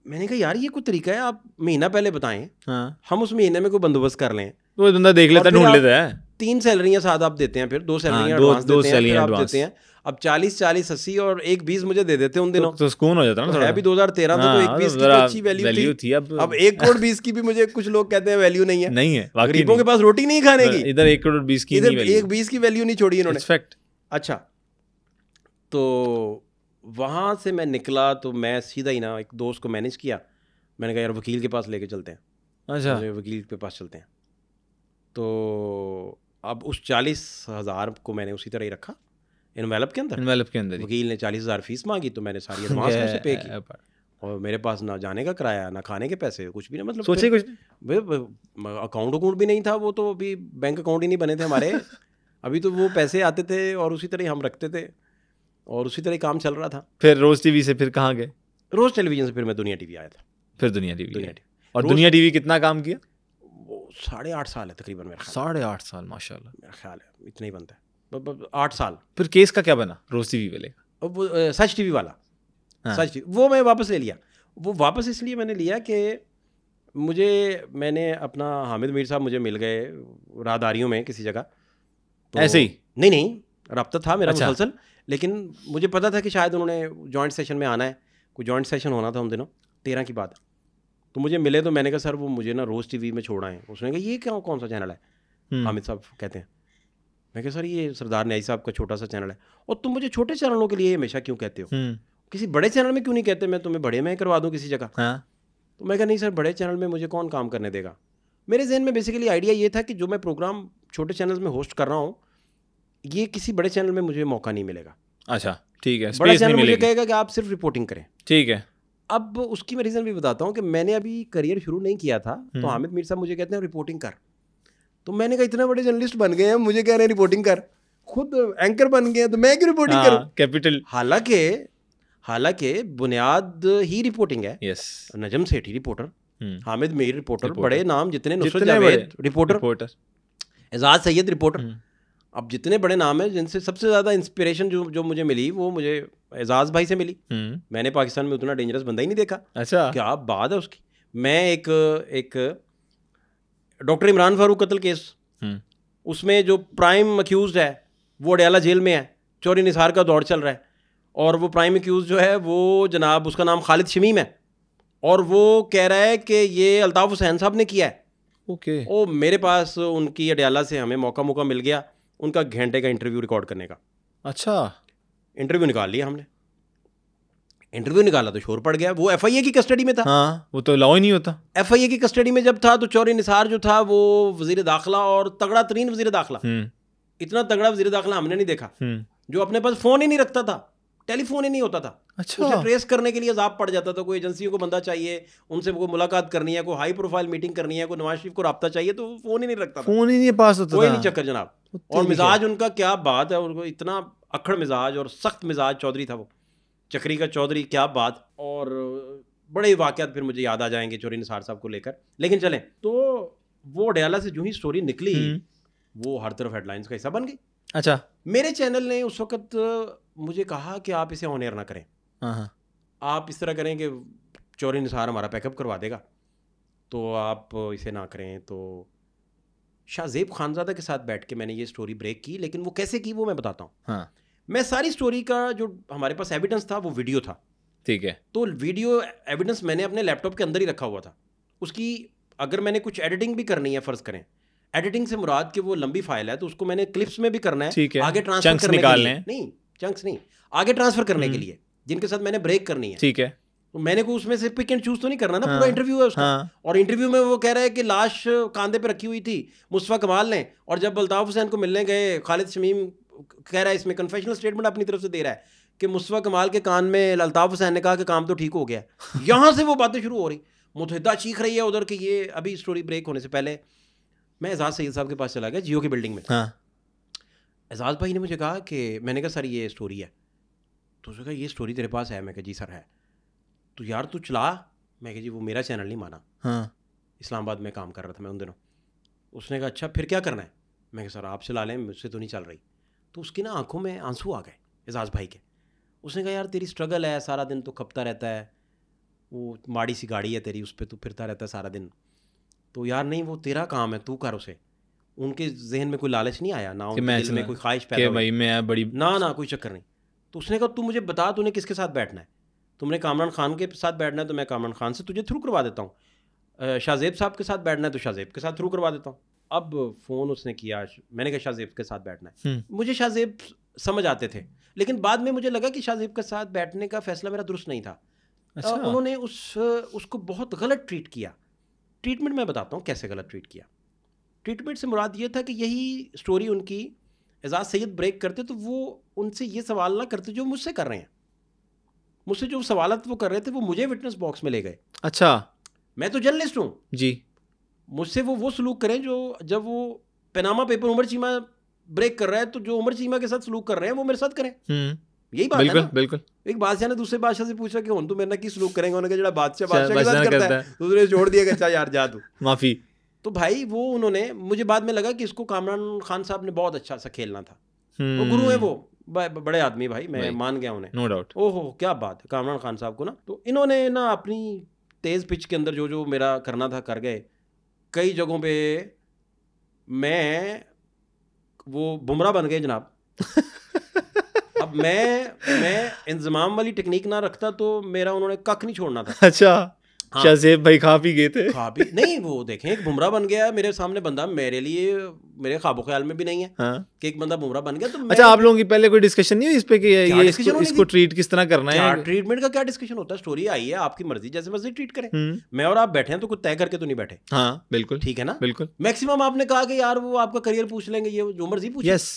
मैंने कहा यार ये कोई तरीका है आप महीना पहले बताएं हाँ. हम उस महीने में कोई बंदोबस्त कर लें तो बंदा देख लेता ढूंढ लेता है तीन सैलरियां साथ आप देते हैं फिर दो हाँ, सैलरियां हाँ, दो, दो, सैलरियां देते हैं अब चालीस चालीस अस्सी और एक बीस मुझे दे देते उन तो दिनों तो, तो सुकून हो जाता ना अभी दो हजार तेरह तो हाँ, एक बीस की तो अच्छी वैल्यू थी अब अब एक करोड़ बीस की भी मुझे कुछ लोग कहते हैं वैल्यू नहीं है नहीं है गरीबों के पास रोटी नहीं खाने की इधर एक करोड़ बीस की इधर एक बीस की वैल्यू नहीं छोड़ी इन्होंने अच्छा तो वहाँ से मैं निकला तो मैं सीधा ही ना एक दोस्त को मैनेज किया मैंने कहा यार वकील के पास लेके चलते हैं अच्छा वकील के पास चलते हैं तो अब उस चालीस हज़ार को मैंने उसी तरह ही रखा इनवेलप के अंदर इनवेलप के अंदर वकील ने चालीस हज़ार फीस मांगी तो मैंने सारी एडवांस पैसे पे की और मेरे पास ना जाने का किराया ना खाने के पैसे कुछ भी ना मतलब सोचे तो कुछ अकाउंट अकाउंट भी नहीं था वो तो अभी बैंक अकाउंट ही नहीं बने थे हमारे अभी तो वो पैसे आते थे और उसी तरह हम रखते थे और उसी तरह काम चल रहा था फिर रोज़ टीवी से फिर कहाँ गए रोज़ टेलीविज़न से फिर मैं दुनिया टीवी आया था फिर दुनिया टीवी दुनिया टीवी और दुनिया टीवी कितना काम किया वो साढ़े आठ साल है तकरीबन मेरा साढ़े आठ साल माशाल्लाह मेरा ख्याल है इतना ही बनता है आठ साल फिर केस का क्या बना रोज टी वी वाले सच टी वी वाला हाँ। सच वो मैं वापस ले लिया वो वापस इसलिए मैंने लिया कि मुझे मैंने अपना हामिद मीर साहब मुझे मिल गए राहदारियों में किसी जगह तो ऐसे ही नहीं नहीं रबता था मेरा अच्छा। मुसलसल लेकिन मुझे पता था कि शायद उन्होंने जॉइंट सेशन में आना है कोई जॉइंट सेशन होना था उन दिनों तेरह की बात तो मुझे मिले तो मैंने कहा सर वो मुझे ना रोज़ टी में छोड़ा है उसने कहा ये क्या कौन सा चैनल है हम्म। हामिद साहब कहते हैं मैं कह सर ये सरदार न्याय साहब का छोटा सा चैनल है और तुम मुझे छोटे चैनलों के लिए हमेशा क्यों कहते हो हम्म। किसी बड़े चैनल में क्यों नहीं कहते मैं तुम्हें बड़े में करवा दूँ किसी जगह हाँ। तो मैं कहा नहीं सर बड़े चैनल में मुझे कौन काम करने देगा मेरे जहन में बेसिकली आइडिया ये था कि जो मैं प्रोग्राम छोटे चैनल में होस्ट कर रहा हूँ ये किसी बड़े चैनल में मुझे मौका नहीं मिलेगा अच्छा ठीक है बड़े चैनल मुझे कहेगा कि आप सिर्फ रिपोर्टिंग करें ठीक है अब उसकी मैं रीज़न भी बताता हूँ कि मैंने अभी करियर शुरू नहीं किया था तो हामिद हम्म। मीर साहब मुझे कहते हैं रिपोर्टिंग कर तो मैंने कहा इतना बड़े जर्नलिस्ट बन गए हैं मुझे कह रहे हैं रिपोर्टिंग कर खुद एंकर बन गए हैं तो मैं क्यों रिपोर्टिंग हाँ, करूं कैपिटल हालांकि हालांकि बुनियाद ही रिपोर्टिंग है यस नजम सेठी रिपोर्टर हम्म। हामिद मीर रिपोर्टर बड़े नाम जितने Nusrat Javed reporter reporter Ejaz Syed reporter हम्म। अब जितने बड़े नाम हैं जिनसे सबसे ज़्यादा इंस्पिरेशन जो जो मुझे मिली वो मुझे एजाज भाई से मिली हम्म। मैंने पाकिस्तान में उतना डेंजरस बंदा ही नहीं देखा अच्छा क्या बात है उसकी मैं एक एक डॉक्टर इमरान फारूक कत्ल केस हम्म। उसमें जो प्राइम अक्यूज है वो अडयाला जेल में है चोरी निसार का दौर चल रहा है और वो प्राइम अक्यूज जो है वो जनाब उसका नाम खालिद शमीम है और वो कह रहा है कि ये अल्ताफ़ हुसैन साहब ने किया है ओके ओ मेरे पास उनकी अडयाला से हमें मौका मौका मिल गया उनका घंटे का इंटरव्यू रिकॉर्ड करने का अच्छा इंटरव्यू निकाल लिया हमने इंटरव्यू निकाला तो शोर पड़ गया वो एफ की कस्टडी में था हाँ वो तो अलाउ ही नहीं होता एफ की कस्टडी में जब था तो चौरी निसार जो था वो वजीर दाखिला और तगड़ा तरीन वजीर दाखिला हम्म। इतना तगड़ा वजीर दाखिला हमने नहीं देखा हम्म। जो अपने पास फोन ही नहीं रखता था टेलीफोन ही नहीं होता था अच्छा उसे ट्रेस करने के लिए जाप पड़ जाता था कोई एजेंसियों को बंदा चाहिए उनसे कोई मुलाकात करनी है कोई हाई प्रोफाइल मीटिंग करनी है कोई नवाज शरीफ को रबता चाहिए तो फोन ही नहीं रखता फोन ही नहीं पास होता कोई नहीं चक्कर जनाब और मिजाज उनका क्या बात है उनको इतना अखड़ मिजाज और सख्त मिजाज चौधरी था वो चक्री का चौधरी क्या बात और बड़े वाक़ फिर मुझे याद आ जाएंगे चोरी निसार साहब को लेकर लेकिन चलें तो वो अडयाला से जो ही स्टोरी निकली हम्म। वो हर तरफ हेडलाइंस का हिस्सा बन गई अच्छा मेरे चैनल ने उस वक्त मुझे कहा कि आप इसे ऑन एयर ना करें हाँ, हाँ। आप इस तरह करें कि चोरी निसार हमारा पैकअप करवा देगा तो आप इसे ना करें तो शाहजेब खानजादा के साथ बैठ के मैंने ये स्टोरी ब्रेक की लेकिन वो कैसे की वो मैं बताता हूँ हाँ मैं सारी स्टोरी का जो हमारे पास एविडेंस था वो वीडियो था ठीक है तो वीडियो एविडेंस मैंने अपने लैपटॉप के अंदर ही रखा हुआ था उसकी अगर मैंने कुछ एडिटिंग भी करनी है फर्ज करें एडिटिंग से मुराद की वो लंबी फाइल है तो उसको मैंने क्लिप्स में भी करना है ठीक है आगे ट्रांसफर करने निकालने के लिए नहीं चंक्स नहीं आगे ट्रांसफर करने के हम्म। लिए जिनके साथ मैंने ब्रेक करनी है ठीक है तो मैंने को उसमें से पिक एंड चूज तो नहीं करना ना हाँ, पूरा इंटरव्यू है उसका हाँ, और इंटरव्यू में वो कह रहा है कि लाश कांधे पे रखी हुई थी मुस्तफ़ा कमाल ने और जब अल्ताफ हुसैन को मिलने गए खालिद शमीम कह रहा है इसमें कन्फेशनल स्टेटमेंट अपनी तरफ से दे रहा है कि मुस्वा कमाल के कान में ललताफ़ हुसैन ने कहा कि काम तो ठीक हो गया यहाँ से वो बातें शुरू हो रही मुतहदा चीख रही है उधर कि ये अभी स्टोरी ब्रेक होने से पहले मैं एजाज सैद साहब के पास चला गया जियो की बिल्डिंग में हाँ एजाज भाई ने मुझे कहा कि मैंने कहा सर ये स्टोरी है तो उसने कहा ये स्टोरी तेरे पास है मैं कहा जी सर है तो यार तू चला मैं कहा जी वो मेरा चैनल नहीं माना हाँ इस्लामाबाद में काम कर रहा था मैं उन दिनों उसने कहा अच्छा फिर क्या करना है मैं कहा सर आप चला लें मुझसे तो नहीं चल रही तो उसकी ना आंखों में आंसू आ गए एजाज भाई के उसने कहा यार तेरी स्ट्रगल है सारा दिन तो खपता रहता है वो माड़ी सी गाड़ी है तेरी उस पर तू फिरता रहता है सारा दिन तो यार नहीं वो तेरा काम है तू कर उसे उनके जहन में कोई लालच नहीं आया ना उनके दिल में कोई ख्वाहिश पैदा भाई मैं बड़ी ना ना कोई चक्कर नहीं तो उसने कहा तू मुझे बता तूने किसके साथ बैठना है तुमने कामरान खान के साथ बैठना है तो मैं कामरान खान से तुझे थ्रू करवा देता हूँ शाहजेब साहब के साथ बैठना है तो शाहजेब के साथ थ्रू करवा देता हूँ अब फ़ोन उसने किया मैंने कहा शाहजेब के साथ बैठना है हम्म। मुझे शाहजेब समझ आते थे लेकिन बाद में मुझे लगा कि शाहजेब के साथ बैठने का फैसला मेरा दुरुस्त नहीं था अच्छा। उन्होंने उस उसको बहुत गलत ट्रीट किया ट्रीटमेंट मैं बताता हूँ कैसे गलत ट्रीट किया ट्रीटमेंट से मुराद ये था कि यही स्टोरी उनकी एजाज सैद ब्रेक करते तो वो उनसे ये सवाल ना करते जो मुझसे कर रहे हैं मुझसे जो सवालत वो कर रहे थे वो मुझे विटनेस बॉक्स में ले गए अच्छा मैं तो जर्नलिस्ट हूँ जी मुझसे वो वो सलूक करें जो जब वो Panama paper Umar Cheema break कर रहा है तो जो उमर चीमा के साथ सलूक कर रहे हैं वो मेरे साथ करें हम्म। यही बात बिल्कुल, है ना बिल्कुल एक बादशाह ने दूसरे बादशाह से पूछा कि तू तो मेरे ना की सलूक करेंगे उन्होंने कहा बादशाह बादशाह के साथ करता है दूसरे छोड़ दिया अच्छा यार जा तू माफी तो भाई वो उन्होंने मुझे बाद में लगा कि इसको कामरान खान साहब ने बहुत अच्छा सा खेलना था वो गुरु है हम्म। वो बड़े आदमी भाई मैं मान गया उन्हें नो डाउट ओहो क्या बात है कामरान खान साहब को ना तो इन्होंने ना अपनी तेज पिच के अंदर जो जो मेरा करना था कर गए कई जगहों पे मैं वो बुमराह बन गए जनाब अब मैं मैं इंजमाम वाली टेक्निक ना रखता तो मेरा उन्होंने कख नहीं छोड़ना था अच्छा हाँ, शाहजेब भाई खा भी गए थे खा भी नहीं वो देखें एक बुमरा बन गया मेरे सामने बंदा मेरे लिए मेरे ख्वाबों ख्याल में भी नहीं है हाँ? कि एक बंदा बुमरा बन गया तो अच्छा आप लोगों की पहले कोई डिस्कशन नहीं हुई इस पे कि ये इसको, इसको ट्रीट किस तरह करना है ट्रीटमेंट का क्या डिस्कशन होता है स्टोरी आई है आपकी मर्जी जैसे मर्जी ट्रीट करें हम्म। मैं और आप बैठे हैं तो कुछ तय करके तो नहीं बैठे हाँ बिल्कुल ठीक है ना बिल्कुल मैक्सिमम आपने कहा कि यार वो आपका करियर पूछ लेंगे ये जो मर्जी पूछ यस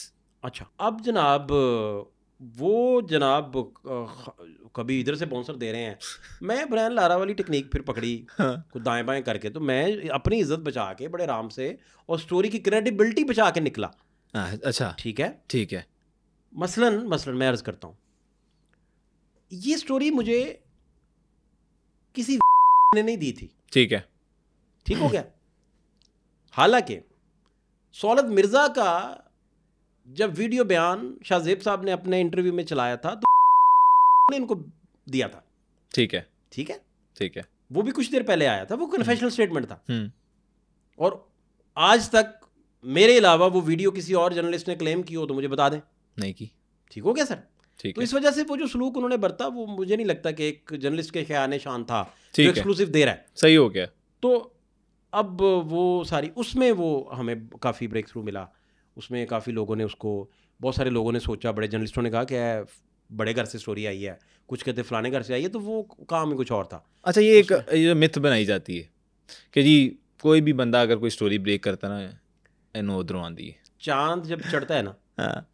अच्छा अब जनाब वो जनाब कभी इधर से बाउंसर दे रहे हैं मैं ब्रैन लारा वाली टेक्निक फिर पकड़ी हाँ। कुछ दाएं बाएं करके तो मैं अपनी इज्जत बचा के बड़े आराम से और स्टोरी की क्रेडिबिलिटी बचा के निकला आ, हाँ, अच्छा ठीक है ठीक है मसलन मसलन मैं अर्ज़ करता हूँ ये स्टोरी मुझे किसी ने नहीं दी थी ठीक है ठीक हो गया हालांकि सौलत मिर्ज़ा का जब वीडियो बयान शाहजेब साहब ने अपने इंटरव्यू में चलाया था तो ने इनको दिया था ठीक है ठीक है ठीक है वो भी कुछ देर पहले आया था वो कन्फेशनल हम्म। स्टेटमेंट था हम्म। और आज तक मेरे अलावा वो वीडियो किसी और जर्नलिस्ट ने क्लेम की हो तो मुझे बता दें नहीं की ठीक हो गया सर तो इस वजह से वो जो सलूक उन्होंने बरता वो मुझे नहीं लगता कि एक जर्नलिस्ट के ख्याल शान था जो एक्सक्लूसिव दे रहा है सही हो गया तो अब वो सारी उसमें वो हमें काफ़ी ब्रेक थ्रू मिला उसमें काफ़ी लोगों ने उसको बहुत सारे लोगों ने सोचा बड़े जर्नलिस्टों ने कहा कि बड़े घर से स्टोरी आई है कुछ कहते फलाने घर से आई है तो वो काम ही कुछ और था अच्छा ये एक ये मिथ बनाई जाती है कि जी कोई भी बंदा अगर कोई स्टोरी ब्रेक करता ना ਇਹਨੂੰ उधरों ਆਂਦੀ ਹੈ जब चढ़ता है ना हाँ।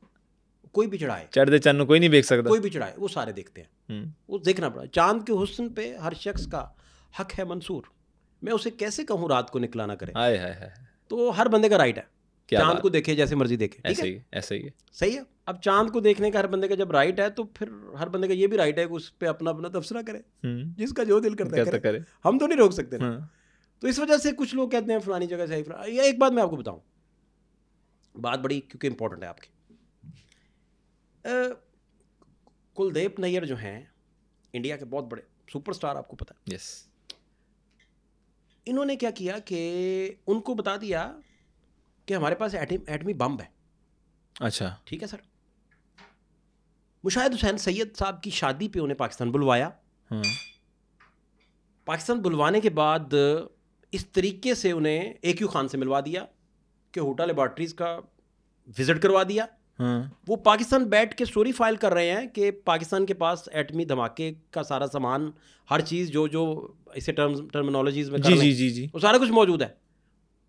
कोई भी चढ़ाए चढ़ते चंद कोई नहीं देख सकता कोई भी चढ़ाए वो सारे देखते हैं हम्म। वो देखना पड़ा चांद के हुस्न पे हर शख्स का हक है मंसूर मैं उसे कैसे कहूँ रात को निकला ना हाय हाय हाय तो हर बंदे का राइट है चांद को देखे जैसे मर्जी देखे ऐसे ही ऐसे ही सही है अब चांद को देखने का हर बंदे का जब राइट है तो फिर हर बंदे का ये भी राइट है कि उस पर अपना अपना तबसरा करे हम्म। जिसका जो दिल करता है करे हम तो नहीं रोक सकते ना हाँ। तो इस वजह से कुछ लोग कहते हैं फलानी जगह से ये एक बात मैं आपको बताऊं बात बड़ी क्योंकि इम्पोर्टेंट है आपकी कुलदीप नैयर जो हैं इंडिया के बहुत बड़े सुपरस्टार आपको पता है यस yes. इन्होंने क्या किया कि उनको बता दिया कि हमारे पास एटम एटमी बम है अच्छा ठीक है सर मुशाहिद हुसैन सैयद साहब की शादी पे उन्हें पाकिस्तान बुलवाया हम्म। पाकिस्तान बुलवाने के बाद इस तरीके से उन्हें ए क्यू खान से मिलवा दिया कि होटल लेबॉर्ट्रीज का विजिट करवा दिया हम्म। वो पाकिस्तान बैठ के स्टोरी फाइल कर रहे हैं कि पाकिस्तान के पास एटमी धमाके का सारा सामान हर चीज़ जो जो इसे टर्म टर्मिनोलॉजीज में जी जी जी जी वो सारा कुछ मौजूद है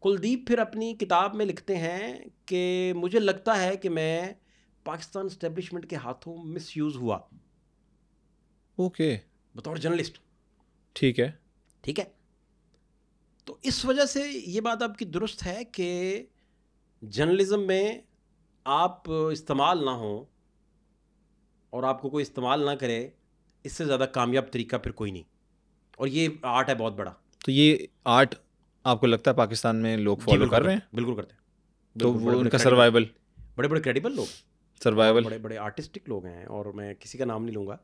कुलदीप फिर अपनी किताब में लिखते हैं कि मुझे लगता है कि मैं पाकिस्तान स्टेब्लिशमेंट के हाथों मिस यूज़ हुआ ओके okay. बतौर जर्नलिस्ट ठीक है ठीक है तो इस वजह से ये बात आपकी दुरुस्त है कि जर्नलिज़्म में आप इस्तेमाल ना हो और आपको कोई इस्तेमाल ना करे इससे ज़्यादा कामयाब तरीका फिर कोई नहीं और ये आर्ट है बहुत बड़ा तो ये आर्ट आपको लगता है पाकिस्तान में लोग फॉलो कर रहे हैं बिल्कुल करते हैं तो वो उनका सर्वाइवल बड़े बड़े क्रेडिबल लोग सर्वाइवल बड़े बड़े आर्टिस्टिक लोग हैं और मैं किसी का नाम नहीं लूँगा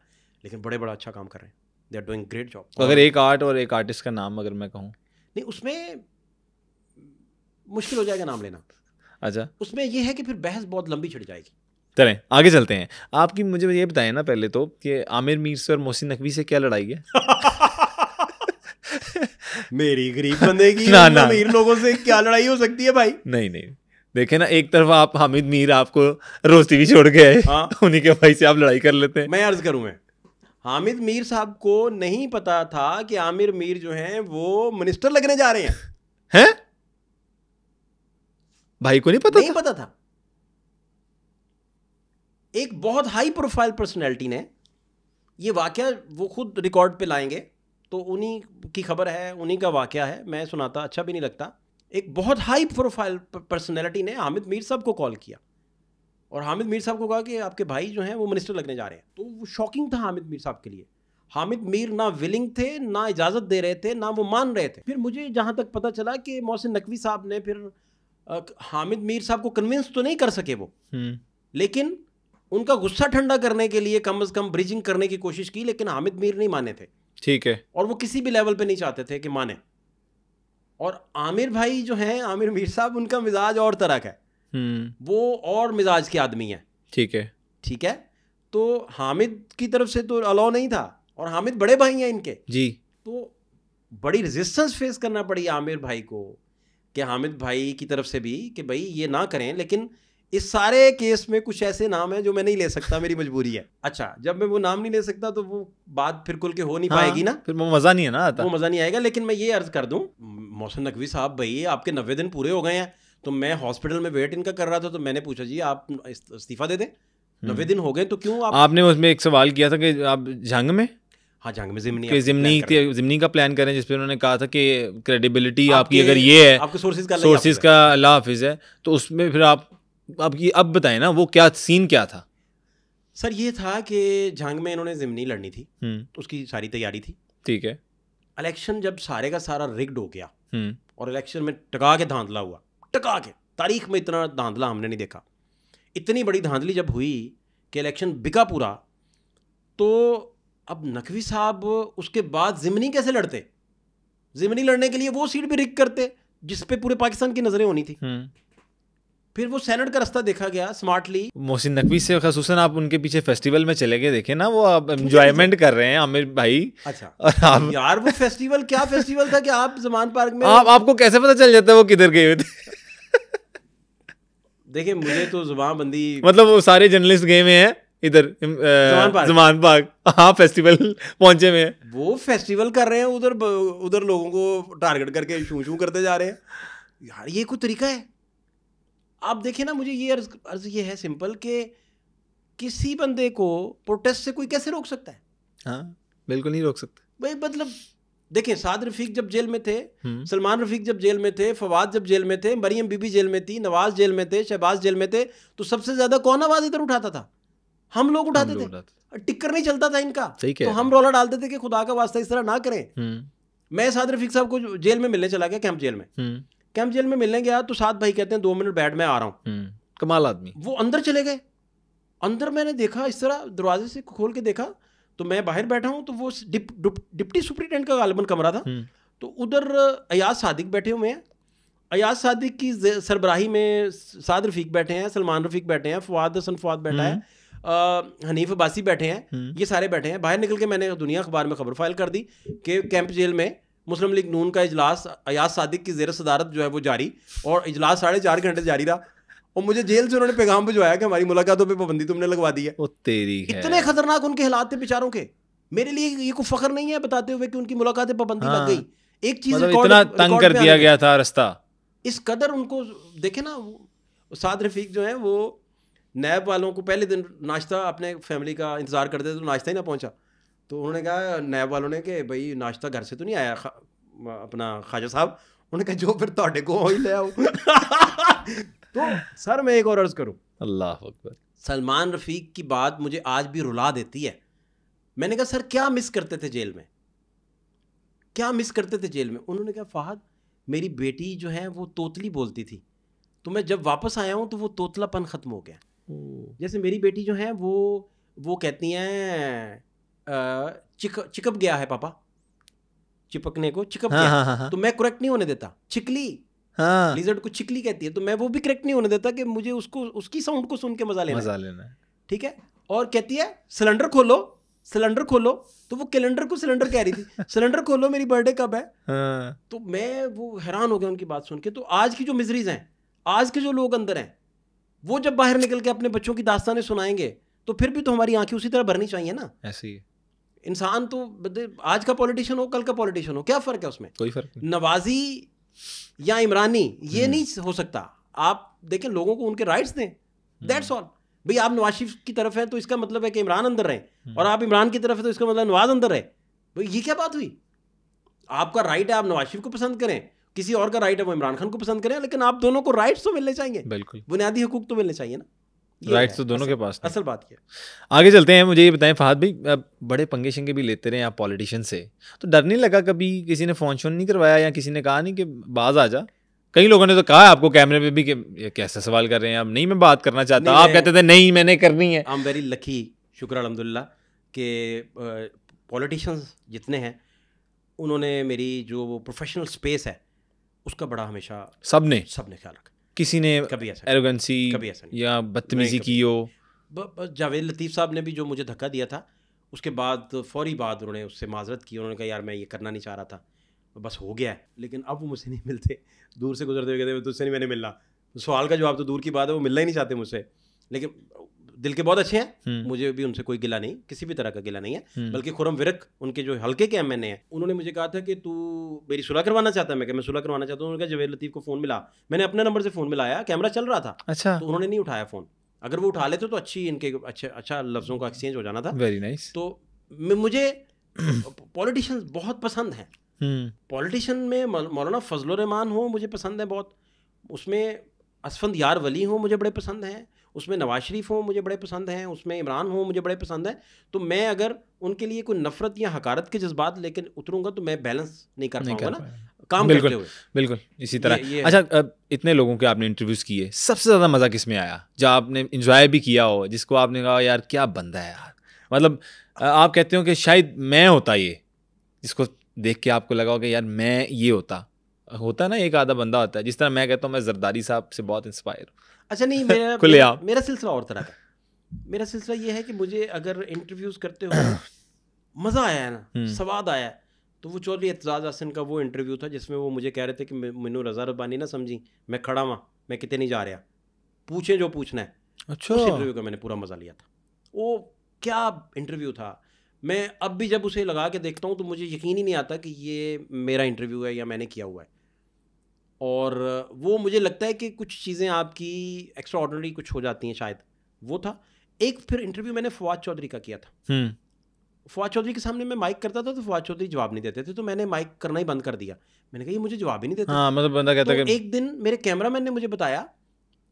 लेकिन बड़े बड़ा अच्छा काम कर रहे हैं they are doing great job अगर एक आर्ट और एक आर्टिस्ट का नाम अगर मैं कहूँ नहीं उसमें मुश्किल हो जाएगा नाम लेना अच्छा उसमें यह है कि फिर बहस बहुत लंबी छिड़ जाएगी चलें आगे चलते हैं आपकी मुझे ये बताएं ना पहले तो कि आमिर मीर से और मोहसिन नकवी से क्या लड़ाई है मेरी गरीब बंदे की ना ना अमीर लोगों से क्या लड़ाई हो सकती है भाई नहीं नहीं देखे ना एक तरफ आप हामिद मीर आपको रोस्ती भी छोड़ गए आए हाँ। उन्हीं के भाई से आप लड़ाई कर लेते हैं मैं अर्ज करूँ मैं हामिद मीर साहब को नहीं पता था कि आमिर मीर जो हैं वो मिनिस्टर लगने जा रहे हैं हैं भाई को नहीं पता नहीं था? पता था एक बहुत हाई प्रोफाइल पर्सनैलिटी ने ये वाक्य वो खुद रिकॉर्ड पे लाएंगे तो उन्हीं की खबर है उन्हीं का वाक़ है मैं सुनाता अच्छा भी नहीं लगता एक बहुत हाई प्रोफाइल पर्सनैलिटी ने हामिद मीर साहब को कॉल किया और हामिद मीर साहब को कहा कि आपके भाई जो हैं वो मिनिस्टर लगने जा रहे हैं तो वो शॉकिंग था हामिद मीर साहब के लिए हामिद मीर ना विलिंग थे ना इजाज़त दे रहे थे ना वो मान रहे थे फिर मुझे जहाँ तक पता चला कि मोहसिन नकवी साहब ने फिर हामिद मीर साहब को कन्विंस तो नहीं कर सके वो हम्म। लेकिन उनका गुस्सा ठंडा करने के लिए कम अज़ कम ब्रिजिंग करने की कोशिश की लेकिन हामिद मीर नहीं माने थे ठीक है और वो किसी भी लेवल पे नहीं चाहते थे कि माने और आमिर भाई जो हैं आमिर मीर साहब उनका मिजाज और तरह का है हम्म। वो और मिजाज के आदमी है ठीक है ठीक है तो हामिद की तरफ से तो अलाउ नहीं था और हामिद बड़े भाई हैं इनके जी तो बड़ी रेजिस्टेंस फेस करना पड़ी आमिर भाई को कि हामिद भाई की तरफ से भी कि भाई ये ना करें लेकिन इस सारे केस में कुछ ऐसे नाम है जो मैं नहीं ले सकता मेरी मजबूरी है अच्छा जब मैं वो नाम नहीं ले सकता तो वो बात फिर खुल के हो नहीं हाँ, पाएगी ना फिर वो मजा नहीं है ना आता वो मजा नहीं आएगा लेकिन मैं ये अर्ज कर दूं मोहसन नकवी साहब भाई आपके नब्बे दिन पूरे हो गए हैं तो मैं हॉस्पिटल में वेट इनका कर रहा था तो मैंने पूछा जी आप इस्तीफा दे दें हम्म। नब्बे दिन हो गए तो क्यों आप आपने उसमें एक सवाल किया था कि आप जंग में हाँ जंग में जिमनी जिमनी जिमनी का प्लान करें जिसपे उन्होंने कहा था कि क्रेडिबिलिटी आपकी अगर ये है आपके सोर्सेज का सोर्सेज का अल्लाह हाफिज है तो उसमें फिर आप अब ये अब बताएं ना वो क्या सीन क्या था सर ये था कि जंग में इन्होंने ज़िमनी लड़नी थी हम्म। उसकी सारी तैयारी थी ठीक है इलेक्शन जब सारे का सारा रिग्ड हो गया हम्म। और इलेक्शन में टका के धांधला हुआ टका के तारीख में इतना धांधला हमने नहीं देखा इतनी बड़ी धांधली जब हुई कि इलेक्शन बिका पूरा तो अब नकवी साहब उसके बाद ज़िमनी कैसे लड़ते ज़िमनी लड़ने के लिए वो सीट भी रिक करते जिस पे पूरे पाकिस्तान की नज़रें होनी थी हम्म। फिर वो सैनट का रास्ता देखा गया स्मार्टली मोहसिन नकवी से खसूस आप उनके पीछे फेस्टिवल में चले गए देखे ना वो आप एंजॉयमेंट कर रहे हैं आमिर भाई अच्छा और आप... यार वो फेस्टिवल क्या फेस्टिवल था कि आप जमान पार्क में आप आपको कैसे पता चल जाता है वो किधर गए हुए थे देखिए मुझे तो जुबान बंदी मतलब वो सारे जर्नलिस्ट गए हुए हैं इधर जमान पार्क हाँ फेस्टिवल पहुंचे हुए वो फेस्टिवल कर रहे हैं उधर उधर लोगों को टारगेट करके शू शू करते जा रहे हैं यार ये कोई तरीका है आप देखिए ना मुझे ये अर्ज अर्ज ये है सिंपल कि किसी बंदे को प्रोटेस्ट से कोई कैसे रोक सकता है हाँ बिल्कुल नहीं रोक सकता भाई मतलब देखें साद रफीक जब जेल में थे हम्म। सलमान रफीक जब जेल में थे फवाद जब जेल में थे मरियम बीबी जेल में थी नवाज जेल में थे शहबाज जेल में थे तो सबसे ज्यादा कौन आवाज इधर उठाता था हम लोग उठाते हम थे, टिक्कर नहीं चलता था इनका तो हम रोला डालते थे कि खुदा का वास्ता इस तरह ना करें हम्म। मैं साद रफीक साहब को जेल में मिलने चला गया कैंप जेल में हम्म। कैंप जेल में मिलने गया तो सात भाई कहते हैं दो मिनट बैठ मैं आ रहा हूँ हम्म, कमाल आदमी वो अंदर चले गए अंदर मैंने देखा इस तरह दरवाजे से खोल के देखा तो मैं बाहर बैठा हूँ तो वो डिप, डिप, डिप्टी सुप्रिटेंडेंट का गालबन कमरा था हम्म। तो उधर अयाज सादिक बैठे हुए हैं अयाज सादिक की सरबराही में साद रफीक बैठे हैं सलमान रफीक बैठे हैं फवाद हसन फवाद बैठा है हम्म। हनीफ अब्बासी बैठे हैं ये सारे बैठे हैं बाहर निकल के मैंने दुनिया अखबार में खबर फाइल कर दी कि कैंप जेल में मुस्लिम लीग नून का इजलास अयाज सादिक की जेर सदारत जो है वो जारी और इजलास साढ़े चार घंटे जारी रहा और मुझे जेल से उन्होंने पैगाम भिजवाया कि हमारी मुलाकातों पर पाबंदी तुमने लगवा दी है ओ तेरी इतने खतरनाक उनके हालात थे बेचारों के मेरे लिए ये कोई फख्र नहीं है बताते हुए कि उनकी मुलाकातें पाबंदी लग हाँ। गई एक चीज मतलब इतना तंग कर दिया गया था रास्ता इस कदर उनको देखे ना साद रफीक जो है वो नैब वालों को पहले दिन नाश्ता अपने फैमिली का इंतजार करते थे तो नाश्ता ही ना पहुंचा तो उन्होंने कहा नैब वालों ने कि भाई नाश्ता घर से तो नहीं आया खा, अपना ख्वाजा साहब उन्होंने कहा जो फिर थोड़े को ही ले आओ तो सर मैं एक और अर्ज़ करूँ अल्लाह अकबर सलमान रफ़ीक की बात मुझे आज भी रुला देती है मैंने कहा सर क्या मिस करते थे जेल में क्या मिस करते थे जेल में उन्होंने कहा फ़ाहद मेरी बेटी जो है वो तोतली बोलती थी तो मैं जब वापस आया हूँ तो वो तोतलापन ख़त्म हो गया जैसे मेरी बेटी जो है वो वो कहती हैं चिक चिकप गया है पापा चिपकने को चिकप हाँ, गया हाँ, हाँ, हाँ। तो मैं करेक्ट नहीं होने देता चिकली हाँ. लिजर्ड को चिकली कहती है तो मैं वो भी करेक्ट नहीं होने देता कि मुझे उसको उसकी साउंड को सुन के मजा लेना मजा लेना ठीक है और कहती है सिलेंडर खोलो सिलेंडर खोलो तो वो कैलेंडर को सिलेंडर कह रही थी सिलेंडर खोलो मेरी बर्थडे कब है हाँ. तो मैं वो हैरान हो गया उनकी बात सुन के तो आज की जो मिजरीज हैं आज के जो लोग अंदर हैं वो जब बाहर निकल के अपने बच्चों की दास्तानें सुनाएंगे तो फिर भी तो हमारी आंखें उसी तरह भरनी चाहिए ना ऐसी इंसान तो आज का पॉलिटिशियन हो कल का पॉलिटिशियन हो क्या फ़र्क है उसमें कोई फ़र्क नवाजी या इमरानी ये हम्म। नहीं हो सकता आप देखें लोगों को उनके राइट्स दें दैट्स हम्म। ऑल भाई आप नवाज शरीफ की तरफ हैं तो इसका मतलब है कि इमरान अंदर रहें हम्म। और आप इमरान की तरफ है तो इसका मतलब नवाज अंदर रहे भाई ये क्या बात हुई आपका राइट है आप नवाज शरीफ को पसंद करें किसी और का राइट है वो इमरान खान को पसंद करें लेकिन आप दोनों को राइट्स तो मिलने चाहिए बिल्कुल बुनियादी हकूक तो मिलने चाहिए ना राइट तो दोनों के पास असल बात ये आगे चलते हैं मुझे ये बताएं फहद भाई बड़े पंगे शंगे भी लेते रहे आप पॉलिटिशियन से तो डर नहीं लगा कभी किसी ने फोन शोन नहीं करवाया या किसी ने कहा नहीं कि बाज आ जा कई लोगों ने तो कहा आपको कैमरे पे भी कि कैसा सवाल कर रहे हैं आप नहीं मैं बात करना चाहता आप कहते थे नहीं मैंने करनी है आई एम वेरी लकी शुक्र अलहमदिल्ला के पॉलिटिशियंस जितने हैं उन्होंने मेरी जो प्रोफेशनल स्पेस है उसका बड़ा हमेशा सब ने सब ने ख्याल रखा किसी ने कभी ऐसा एरोगेंसी कभी या बदतमीजी की हो जावेद लतीफ़ साहब ने भी जो मुझे धक्का दिया था उसके बाद फौरी बाद उन्होंने उससे माजरत की उन्होंने कहा यार मैं ये करना नहीं चाह रहा था बस हो गया है लेकिन अब वो मुझसे नहीं मिलते दूर से गुजरते हुए कहते तुझसे नहीं मैंने मिलना तो सवाल का जवाब तो दूर की बात है वो मिलना ही नहीं चाहते मुझसे लेकिन दिल के बहुत अच्छे हैं हम्म। मुझे भी उनसे कोई गिला नहीं किसी भी तरह का गिला नहीं है हम्म। बल्कि खुरम विरक उनके जो हल्के के एम एन ए हैं उन्होंने मुझे कहा था कि तू मेरी सुलह करवाना चाहता है मैं क्या मैं सुलह करवाना चाहता हूँ उन्होंने कहा जवेद लतीफ़ को फ़ोन मिला मैंने अपने नंबर से फ़ोन मिलाया कैमरा चल रहा था अच्छा तो उन्होंने नहीं उठाया फ़ोन अगर वो उठा लेते तो अच्छी इनके अच्छे अच्छा लफ्ज़ों का एक्सचेंज हो जाना था वेरी नाइस तो मुझे पॉलिटिशियंस बहुत पसंद हैं पॉलिटिशियन हम्म। में मौलाना फजल रहमान हो मुझे पसंद है बहुत उसमें असफंद यार वली हो मुझे बड़े पसंद हैं उसमें नवाज शरीफ हों मुझे बड़े पसंद हैं उसमें इमरान हों मुझे बड़े पसंद हैं तो मैं अगर उनके लिए कोई नफरत या हकारत के जज्बात लेकर उतरूंगा तो मैं बैलेंस नहीं कर पाऊंगा ना काम बिल्कुल बिल्कुल इसी तरह ये, ये अच्छा इतने लोगों के आपने इंटरव्यूज़ किए सबसे ज़्यादा मज़ा किस में आया जो आपने इंजॉय भी किया हो जिसको आपने कहा यार क्या बंदा है यार मतलब आप कहते हो कि शायद मैं होता ये जिसको देख के आपको लगा होगा यार मैं ये होता होता ना एक आधा बंदा होता है जिस तरह मैं कहता हूँ मैं जरदारी साहब से बहुत इंस्पायर हूँ अच्छा नहीं मेरा मेरा, मेरा सिलसिला और तरह का मेरा सिलसिला ये है कि मुझे अगर इंटरव्यूज करते हो मज़ा आया है ना हम्म। स्वाद आया तो वो चौधरी एतजाज हसन का वो इंटरव्यू था जिसमें वो मुझे कह रहे थे कि मैनू रजा रबानी ना समझी मैं खड़ा वहाँ मैं कितने नहीं जा रहा पूछें जो पूछना है अच्छा उस इंटरव्यू का मैंने पूरा मज़ा लिया था वो क्या इंटरव्यू था मैं अब भी जब उसे लगा के देखता हूँ तो मुझे यकीन ही नहीं आता कि ये मेरा इंटरव्यू है या मैंने किया हुआ है और वो मुझे लगता है कि कुछ चीज़ें आपकी एक्स्ट्रा ऑर्डनरी कुछ हो जाती हैं शायद वो था एक फिर इंटरव्यू मैंने फवाद चौधरी का किया था हम्म। फवाद चौधरी के सामने मैं माइक करता था तो फवाद चौधरी जवाब नहीं देते थे तो मैंने माइक करना ही बंद कर दिया मैंने कहा ये मुझे जवाब ही नहीं देता हाँ, मतलब बंदा कहता तो कि... एक दिन मेरे कैमरा मैन ने मुझे बताया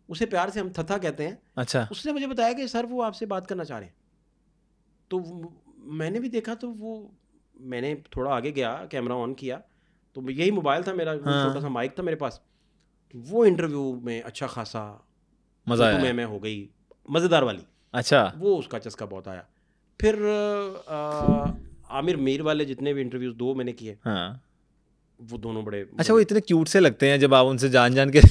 उसे प्यार से हम थथा कहते हैं अच्छा उसने मुझे बताया कि सर वो आपसे बात करना चाह रहे हैं तो मैंने भी देखा तो वो मैंने थोड़ा आगे गया कैमरा ऑन किया तो यही मोबाइल था मेरा हाँ। छोटा सा माइक था मेरे पास वो इंटरव्यू में अच्छा खासा मजा आया में मैं हो गई मज़ेदार वाली अच्छा वो उसका चस्का बहुत आया फिर आ, आमिर मीर वाले जितने भी इंटरव्यूज दो मैंने किए हाँ वो दोनों बड़े अच्छा मतलब वो इतने क्यूट से लगते हैं जब आप उनसे जान जान के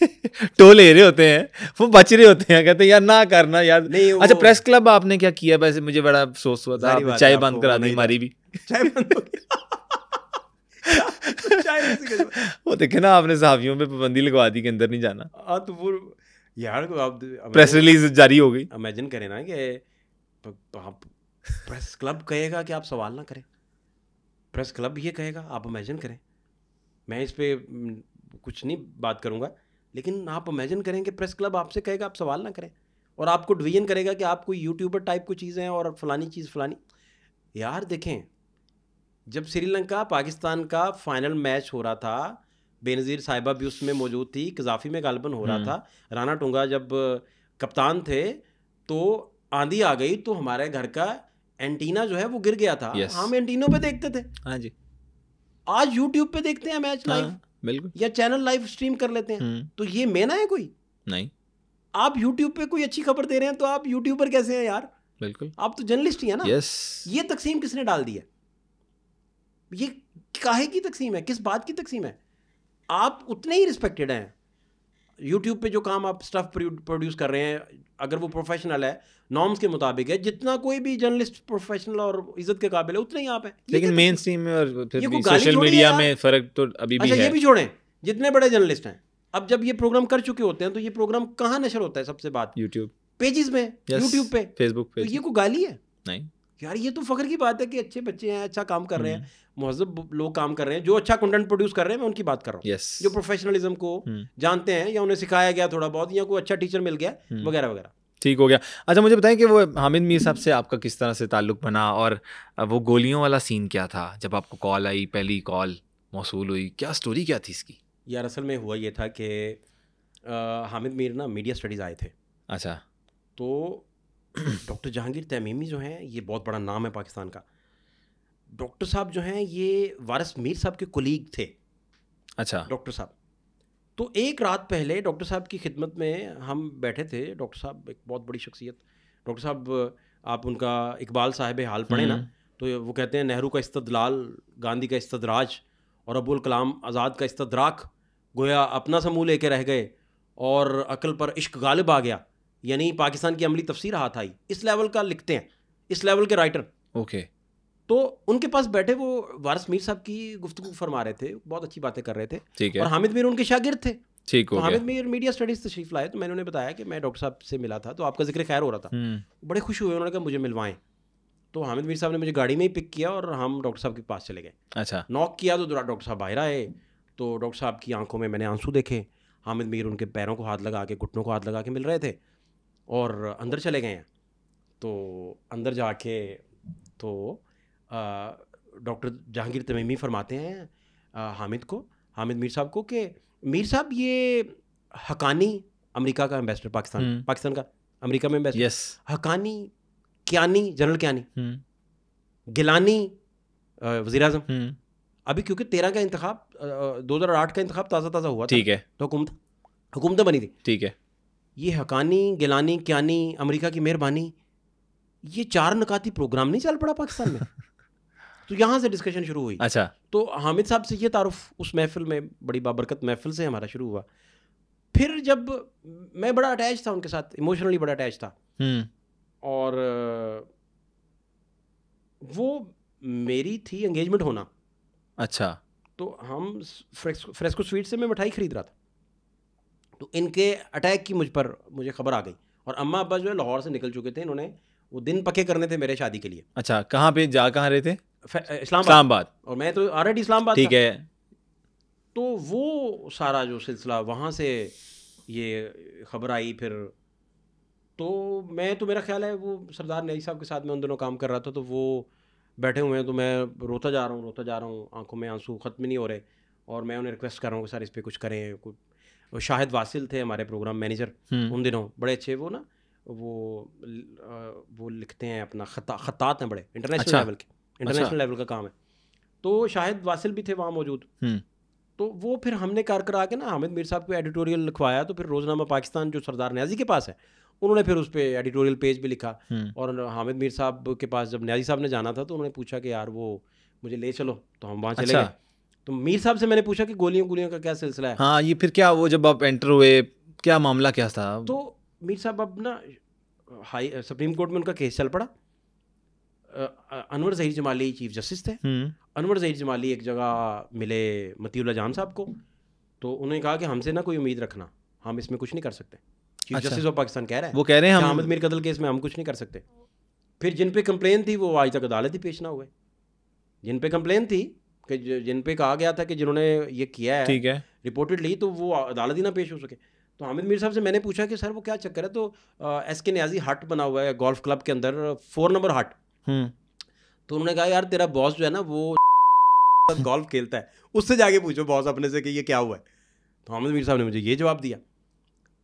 टो ले रहे होते हैं वो बच रहे होते हैं कहते हैं यार ना करना यार नहीं अच्छा प्रेस क्लब आपने क्या किया वैसे मुझे बड़ा अफसोस हुआ था चाय बंद करा दी हमारी भी चाय बंद वो देखे ना आपने सहाफियों पे पाबंदी लगवा दी कि अंदर नहीं जाना हाँ तो वो यार तो आप प्रेस रिलीज जारी हो गई इमेजिन करें ना कि तो आप प्रेस क्लब कहेगा कि आप सवाल ना करें प्रेस क्लब ये कहेगा आप इमेजिन करें मैं इस पर कुछ नहीं बात करूँगा लेकिन आप इमेजिन करें कि प्रेस क्लब आपसे कहेगा आप सवाल ना करें और आपको डिवीजन करेगा कि आप कोई यूट्यूबर टाइप को चीज़ें और फलानी चीज़ फलानी यार देखें जब श्रीलंका पाकिस्तान का फाइनल मैच हो रहा था बेनज़ीर साहिबा भी उसमें मौजूद थी कजाफी में गालबन हो रहा हम्म। था राना टोंगा जब कप्तान थे तो आंधी आ गई तो हमारे घर का एंटीना जो है वो गिर गया था yes. हम एंटीनो पे देखते थे हाँ जी आज यूट्यूब पे देखते हैं मैच लाइव हाँ, बिल्कुल या चैनल लाइव स्ट्रीम कर लेते हैं हम्म। तो ये मेना है कोई नहीं आप यूट्यूब पे कोई अच्छी खबर दे रहे हैं तो आप यूट्यूबर कैसे हैं यार बिल्कुल आप तो जर्नलिस्ट ही है ना यस ये तकसीम किसने डाल दिया है ये काहे की तकसीम है किस बात की तकसीम है आप उतने ही रिस्पेक्टेड हैं यूट्यूब पे जो काम आप स्टफ प्रोड्यूस कर रहे हैं अगर वो प्रोफेशनल है नॉर्म्स के मुताबिक है जितना कोई भी जर्नलिस्ट प्रोफेशनल और इज्जत के काबिल है उतने ही आप हैं लेकिन मेन स्ट्रीम में और फिर सोशल मीडिया में फ़र्क तो अभी भी अच्छा, है। ये भी छोड़ें जितने बड़े जर्नलिस्ट हैं अब जब ये प्रोग्राम कर चुके होते हैं तो ये प्रोग्राम कहाँ नशर होता है सबसे बात यूट्यूब पेजेस में यूट्यूब पे फेसबुक पे तो ये कोई गाली है नहीं यार ये तो फ़ख्र की बात है कि अच्छे बच्चे हैं अच्छा काम कर रहे हैं महजब हम्म। लोग काम कर रहे हैं जो अच्छा कंटेंट प्रोड्यूस कर रहे हैं मैं उनकी बात कर रहा हूँ yes. जो प्रोफेशनलिज्म को हम्म। जानते हैं या उन्हें सिखाया गया थोड़ा बहुत या कोई अच्छा टीचर मिल गया हम्म। वगैरह वगैरह ठीक हो गया अच्छा मुझे बताएं कि वो हामिद मीर साहब से आपका किस तरह से ताल्लुक बना और वो गोलियों वाला सीन क्या था जब आपको कॉल आई पहली कॉल मौसू हुई क्या स्टोरी क्या थी इसकी यार असल में हुआ ये था कि हामिद मीर ना मीडिया स्टडीज़ आए थे अच्छा तो डॉक्टर जहांगीर तमीमी जो हैं ये बहुत बड़ा नाम है पाकिस्तान का डॉक्टर साहब जो हैं ये वारस मीर साहब के कुलीग थे अच्छा डॉक्टर साहब तो एक रात पहले डॉक्टर साहब की खिदमत में हम बैठे थे डॉक्टर साहब एक बहुत बड़ी शख्सियत डॉक्टर साहब आप उनका इकबाल साहब हाल पढ़े ना हम्म। तो वो कहते हैं नेहरू का इस्तदलाल गांधी का इस्तदराज और अबुल कलाम आज़ाद का इस्तदराक गोया अपना समूह लेके रह गए और अकल पर इश्क गालिब आ गया यानी पाकिस्तान की अमली तफसीर हाथ आई इस लेवल का लिखते हैं इस लेवल के राइटर ओके तो उनके पास बैठे वो वारस मीर साहब की गुफ्तु फरमा रहे थे बहुत अच्छी बातें कर रहे थे ठीक है और हामिद मीर उनके शागिर थे ठीक तो हामिद मीर मीडिया स्टडीज तशरीफ लाए तो मैंने उन्हें बताया कि मैं डॉक्टर साहब से मिला था तो आपका जिक्र खैर हो रहा था हम्म। बड़े खुश हुए उन्होंने कहा मुझे मिलवाएं तो हामिद मीर साहब ने मुझे गाड़ी में ही पिक किया और हम डॉक्टर साहब के पास चले गए अच्छा नॉक किया तो डॉक्टर साहब बाहर आए तो डॉक्टर साहब की आंखों में मैंने आंसू देखे हामिद मीर उनके पैरों को हाथ लगा के घुटनों को हाथ लगा के मिल रहे थे और अंदर चले गए हैं तो अंदर जाके तो डॉक्टर जहांगीर तमीमी फरमाते हैं आ, हामिद को हामिद मीर साहब को कि मीर साहब ये हकानी अमेरिका का एम्बेसडर पाकिस्तान हम्म। पाकिस्तान का अमेरिका में ambassador yes. Haqqani Kayani general Kayani हम्म। गिलानी वजी अजम हम्म। अभी क्योंकि तेरह का इंतखब दो हज़ार आठ का इंतखब ताज़ा ताज़ा हुआ ठीक है तो हुकूमत हुकूमत बनी थी ठीक है ये हकानी गिलानी क्यानी अमेरिका की मेहरबानी ये चार नकाती प्रोग्राम नहीं चल पड़ा पाकिस्तान में तो यहाँ से डिस्कशन शुरू हुई अच्छा तो हामिद साहब से ये तारुफ उस महफिल में बड़ी बाबरकत महफिल से हमारा शुरू हुआ फिर जब मैं बड़ा अटैच था उनके साथ इमोशनली बड़ा अटैच था हम्म। और वो मेरी थी एंगेजमेंट होना अच्छा तो हम फ्रेस्को स्वीट से मैं मिठाई खरीद रहा था तो इनके अटैक की मुझ पर मुझे खबर आ गई और अम्मा अब्बा जो है लाहौर से निकल चुके थे इन्होंने वो दिन पके करने थे मेरे शादी के लिए अच्छा कहाँ पे जा कहाँ रहे थे इस्लामाबाद और मैं तो ऑलरेडी इस्लामाबाद ठीक है तो वो सारा जो सिलसिला वहाँ से ये खबर आई फिर तो मैं तो मेरा ख्याल है वो सरदार नई साहब के साथ मैं उन दिनों काम कर रहा था तो वो बैठे हुए हैं तो मैं रोता जा रहा हूँ रोता जा रहा हूँ आंखों में आंसू ख़त्म नहीं हो रहे और मैं उन्हें रिक्वेस्ट कर रहा हूँ कि सर इस पर कुछ करें कुछ वो शाहिद वासिल थे हमारे प्रोग्राम हम्म। मैनेजर उन दिनों बड़े अच्छे वो ना वो वो लिखते हैं अपना खता खतात हैं बड़े इंटरनेशनल अच्छा, लेवल के इंटरनेशनल अच्छा, लेवल का काम है तो शाहिद वासिल भी थे वहाँ मौजूद हम्म। तो वो फिर हमने कार करा के ना हामिद मीर साहब को एडिटोरियल लिखवाया तो फिर रोजनामा पाकिस्तान जो सरदार न्याजी के पास है उन्होंने फिर उस पर एडिटोरियल पेज भी लिखा हम्म। और हामिद मीर साहब के पास जब न्याजी साहब ने जाना था तो उन्होंने पूछा कि यार वो मुझे ले चलो तो हम वहाँ चले अच्छा। गए तो मीर साहब से मैंने पूछा कि गोलियों गोलियों का क्या सिलसिला है हाँ ये फिर क्या वो जब आप एंटर हुए क्या मामला क्या था तो मीर साहब अब ना हाई सुप्रीम कोर्ट में उनका केस चल पड़ा अनवर जहीर जमाली चीफ जस्टिस थे हम्म। अनवर जहीर जमाली एक जगह मिले मतीउल्ला जाम साहब को तो उन्होंने कहा कि हमसे ना कोई उम्मीद रखना हम इसमें कुछ नहीं कर सकते चीफ अच्छा। जस्टिस ऑफ पाकिस्तान कह रहे हैं वो कह रहे हैं हम अहमद मीर कतल केस में हम कुछ नहीं कर सकते फिर जिन पे कंप्लेन थी वो आज तक अदालत ही पेश ना हुए जिन पे कंप्लेन थी कि जिन पे कहा गया था कि जिन्होंने ये किया है ठीक है रिपोर्टेडली तो वो अदालत ही ना पेश हो सके तो हामिद मीर साहब से मैंने पूछा कि सर वो क्या चक्कर है तो एस के न्याजी हट बना हुआ है गोल्फ क्लब के अंदर फोर नंबर हट हम्म। तो उन्होंने कहा यार तेरा बॉस जो है ना वो गोल्फ खेलता है उससे जाके पूछो बॉस अपने से कि ये क्या हुआ है तो हामिद मीर साहब ने मुझे ये जवाब दिया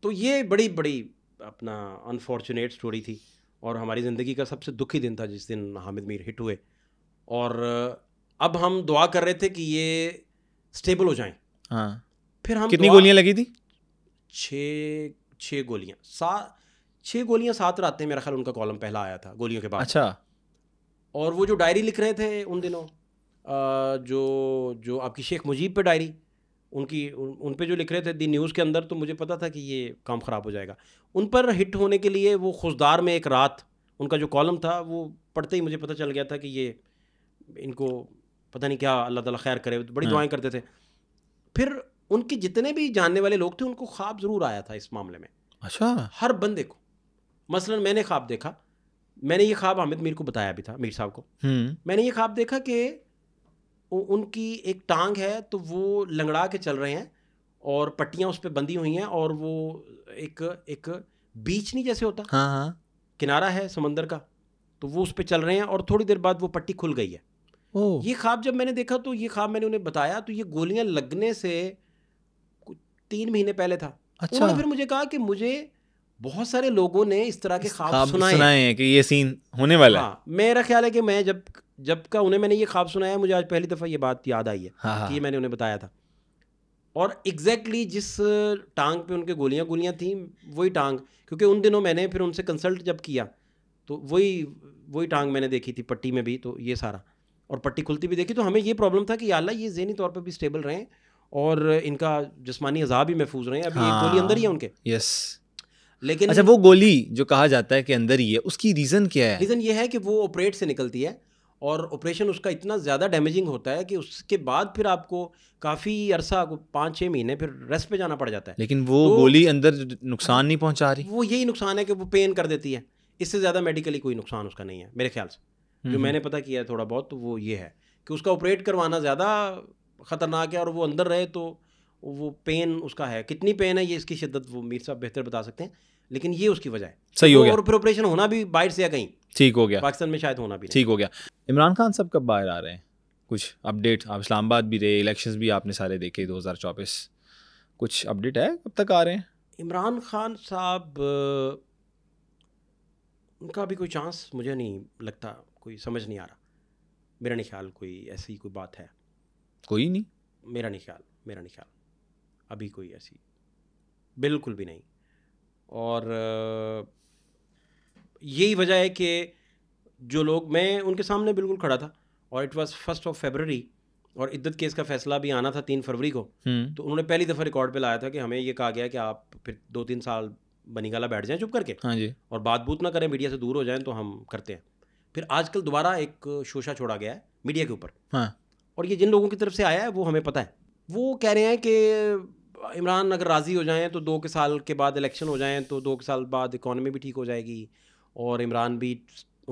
तो ये बड़ी बड़ी अपना अनफॉर्चुनेट स्टोरी थी और हमारी ज़िंदगी का सबसे दुखी दिन था जिस दिन हामिद मीर हिट हुए और अब हम दुआ कर रहे थे कि ये स्टेबल हो जाए हाँ फिर हम कितनी गोलियां लगी थी छः छः गोलियां सात छः गोलियां सात रात में मेरा ख्याल उनका कॉलम पहला आया था गोलियों के बाद अच्छा और वो जो डायरी लिख रहे थे उन दिनों जो जो आपकी शेख मुजीब पे डायरी उनकी उन, उन पे जो लिख रहे थे दी न्यूज़ के अंदर तो मुझे पता था कि ये काम ख़राब हो जाएगा उन पर हिट होने के लिए वो खुशदार में एक रात उनका जो कॉलम था वो पढ़ते ही मुझे पता चल गया था कि ये इनको पता नहीं क्या अल्लाह ताला खैर करे बड़ी हाँ। दुआएं करते थे फिर उनके जितने भी जानने वाले लोग थे उनको ख्वाब ज़रूर आया था इस मामले में अच्छा हर बंदे को मसलन मैंने ख्वाब देखा मैंने ये ख्वाब हामिद मीर को बताया भी था मीर साहब को हम्म। मैंने ये ख्वाब देखा कि उनकी एक टांग है तो वो लंगड़ा के चल रहे हैं और पट्टियाँ उस पर बंधी हुई हैं और वो एक एक बीच नहीं जैसे होता हाँ हाँ किनारा है समंदर का तो वो उस पर चल रहे हैं और थोड़ी देर बाद वो पट्टी खुल गई है ये ख्वाब जब मैंने देखा तो ये ख्वाब मैंने उन्हें बताया तो ये गोलियां लगने से तीन महीने पहले था अच्छा उन्होंने फिर मुझे कहा कि मुझे बहुत सारे लोगों ने इस तरह के ख्वाब सुनाए सुनाए हैं कि ये सीन होने वाला हाँ, मेरा ख्याल है कि मैं जब जब का उन्हें मैंने ये ख्वाब सुनाया मुझे आज पहली दफ़ा ये बात याद आई है हाँ।, हाँ। कि मैंने उन्हें बताया था और एग्जैक्टली exactly जिस टांग पे उनके गोलियां गोलियां थी वही टांग क्योंकि उन दिनों मैंने फिर उनसे कंसल्ट जब किया तो वही वही टांग मैंने देखी थी पट्टी में भी तो ये सारा और पट्टी खुलती भी देखी तो हमें ये प्रॉब्लम था कि अल्लाह ये जहनी तौर पर भी स्टेबल रहें और इनका जिसमानी अजा भी महफूज रहे अभी हाँ, एक गोली अंदर ही है उनके यस लेकिन अच्छा वो गोली जो कहा जाता है कि अंदर ही है उसकी रीज़न क्या है रीज़न ये है कि वो ऑपरेट से निकलती है और ऑपरेशन उसका इतना ज़्यादा डैमेजिंग होता है कि उसके बाद फिर आपको काफ़ी अरसा पाँच छः महीने फिर रेस्ट पे जाना पड़ जाता है लेकिन वो तो, गोली अंदर नुकसान नहीं पहुंचा रही वो यही नुकसान है कि वो पेन कर देती है इससे ज़्यादा मेडिकली कोई नुकसान उसका नहीं है मेरे ख्याल से जो मैंने पता किया है थोड़ा बहुत तो वो ये है कि उसका ऑपरेट करवाना ज़्यादा ख़तरनाक है और वो अंदर रहे तो वो पेन उसका है कितनी पेन है ये इसकी शिद्दत वो मीर साहब बेहतर बता सकते हैं लेकिन ये उसकी वजह है सही हो तो गया और फिर ऑपरेशन होना भी बाहर से या कहीं ठीक हो गया पाकिस्तान में शायद होना भी ठीक हो गया इमरान खान साहब कब बाहर आ रहे हैं कुछ अपडेट आप इस्लामाबाद भी रहे इलेक्शन भी आपने सारे देखे दो हज़ार चौबीस कुछ अपडेट है कब तक आ रहे हैं इमरान खान साहब उनका भी कोई चांस मुझे नहीं लगता कोई समझ नहीं आ रहा मेरा नहीं ख्याल कोई ऐसी कोई बात है कोई नहीं मेरा नहीं ख्याल मेरा नहीं ख्याल अभी कोई ऐसी बिल्कुल भी नहीं और यही वजह है कि जो लोग मैं उनके सामने बिल्कुल खड़ा था और it was first of February और इद्दत केस का फैसला भी आना था तीन फरवरी को हम्म। तो उन्होंने पहली दफ़ा रिकॉर्ड पे लाया था कि हमें ये कहा गया कि आप फिर दो तीन साल बनीगाला बैठ जाएं चुप करके हाँ जी और बात बूत ना करें मीडिया से दूर हो जाएं तो हम करते हैं फिर आजकल दोबारा एक शोशा छोड़ा गया है मीडिया के ऊपर हाँ और ये जिन लोगों की तरफ से आया है वो हमें पता है वो कह रहे हैं कि इमरान अगर राज़ी हो जाएं तो दो के साल के बाद इलेक्शन हो जाएं तो दो के साल बाद इकॉनमी भी ठीक हो जाएगी और इमरान भी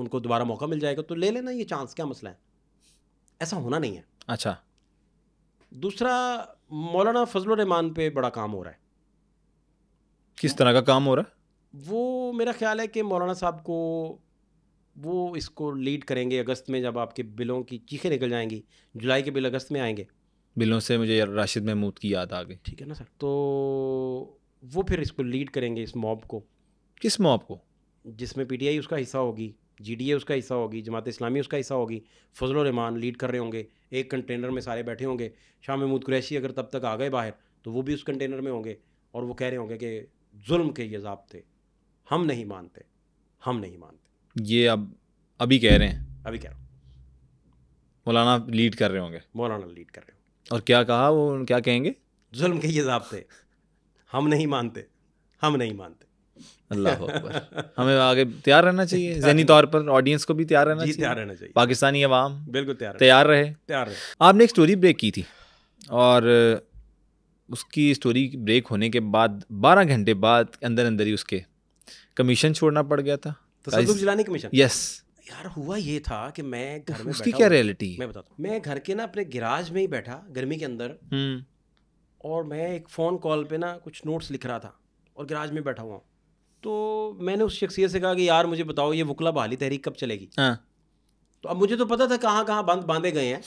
उनको दोबारा मौका मिल जाएगा तो ले लेना ये चांस क्या मसला है ऐसा होना नहीं है अच्छा दूसरा मौलाना फजल रहमान पे बड़ा काम हो रहा है किस तरह का काम हो रहा है वो मेरा ख्याल है कि मौलाना साहब को वो इसको लीड करेंगे अगस्त में जब आपके बिलों की चीखें निकल जाएंगी जुलाई के बिल अगस्त में आएंगे बिलों से मुझे राशिद महमूद की याद आ गई ठीक है ना सर तो वो फिर इसको लीड करेंगे इस मॉब को किस मॉब को जिसमें पीटीआई उसका हिस्सा होगी जीडीए उसका हिस्सा होगी जमात इस्लामी उसका हिस्सा होगी फजल रहमान लीड कर रहे होंगे एक कंटेनर में सारे बैठे होंगे शाह महमूद कुरैशी अगर तब तक आ गए बाहर तो वो भी उस कंटेनर में होंगे और वो कह रहे होंगे कि जुल्म के ये थे हम नहीं मानते हम नहीं मानते ये अब अभी कह रहे हैं अभी कह रहा हूँ मौलाना लीड कर रहे होंगे मौलाना लीड कर रहे होंगे और क्या कहा वो क्या कहेंगे जुल्म के ये जबते हम नहीं मानते हम नहीं मानते अल्लाह हमें आगे तैयार रहना चाहिए जहनी तौर पर ऑडियंस को भी तैयार रहना चाहिए तैयार रहना चाहिए पाकिस्तानी अवाम बिल्कुल तैयार तैयार रहे तैयार रहे आपने एक स्टोरी ब्रेक की थी और उसकी स्टोरी ब्रेक होने के बाद बारह घंटे बाद अंदर अंदर ही उसके कमीशन छोड़ना पड़ गया था तो संदूक जलाने का मिशन यस यार हुआ ये था कि मैं घर में उसकी क्या रियलिटी मैं बताता मैं घर के ना अपने गिराज में ही बैठा गर्मी के अंदर हम्म। और मैं एक फ़ोन कॉल पे ना कुछ नोट्स लिख रहा था और गिराज में बैठा हुआ तो मैंने उस शख्सियत से कहा कि यार मुझे बताओ ये वकला बहाली तहरीक कब चलेगी हाँ। तो अब मुझे तो पता था कहाँ कहाँ बंद बांधे गए हैं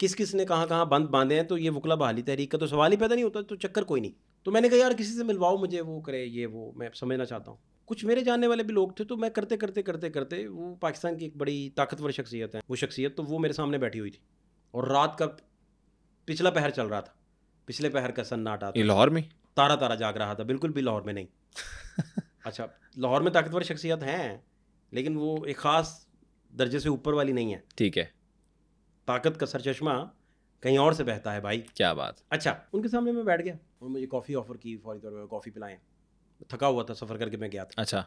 किस किस ने कहाँ कहाँ बंद बांधे हैं तो ये वकला बहाली तहरीक का तो सवाल ही पैदा नहीं होता तो चक्कर कोई नहीं तो मैंने कहा यार किसी से मिलवाओ मुझे वो करे ये वो मैं समझना चाहता हूँ कुछ मेरे जानने वाले भी लोग थे तो मैं करते करते करते करते वो पाकिस्तान की एक बड़ी ताकतवर शख्सियत है वो शख्सियत तो वो मेरे सामने बैठी हुई थी और रात का पिछला पहर चल रहा था पिछले पहर का सन्नाटा लाहौर में तारा तारा जाग रहा था बिल्कुल भी लाहौर में नहीं अच्छा लाहौर में ताकतवर शख्सियत हैं लेकिन वो एक ख़ास दर्जे से ऊपर वाली नहीं है ठीक है ताकत का चश्मा कहीं और से बहता है भाई क्या बात अच्छा उनके सामने मैं बैठ गया और मुझे कॉफ़ी ऑफर की फौरी तौर पर कॉफ़ी पिलाएं थका हुआ था सफ़र करके मैं गया था अच्छा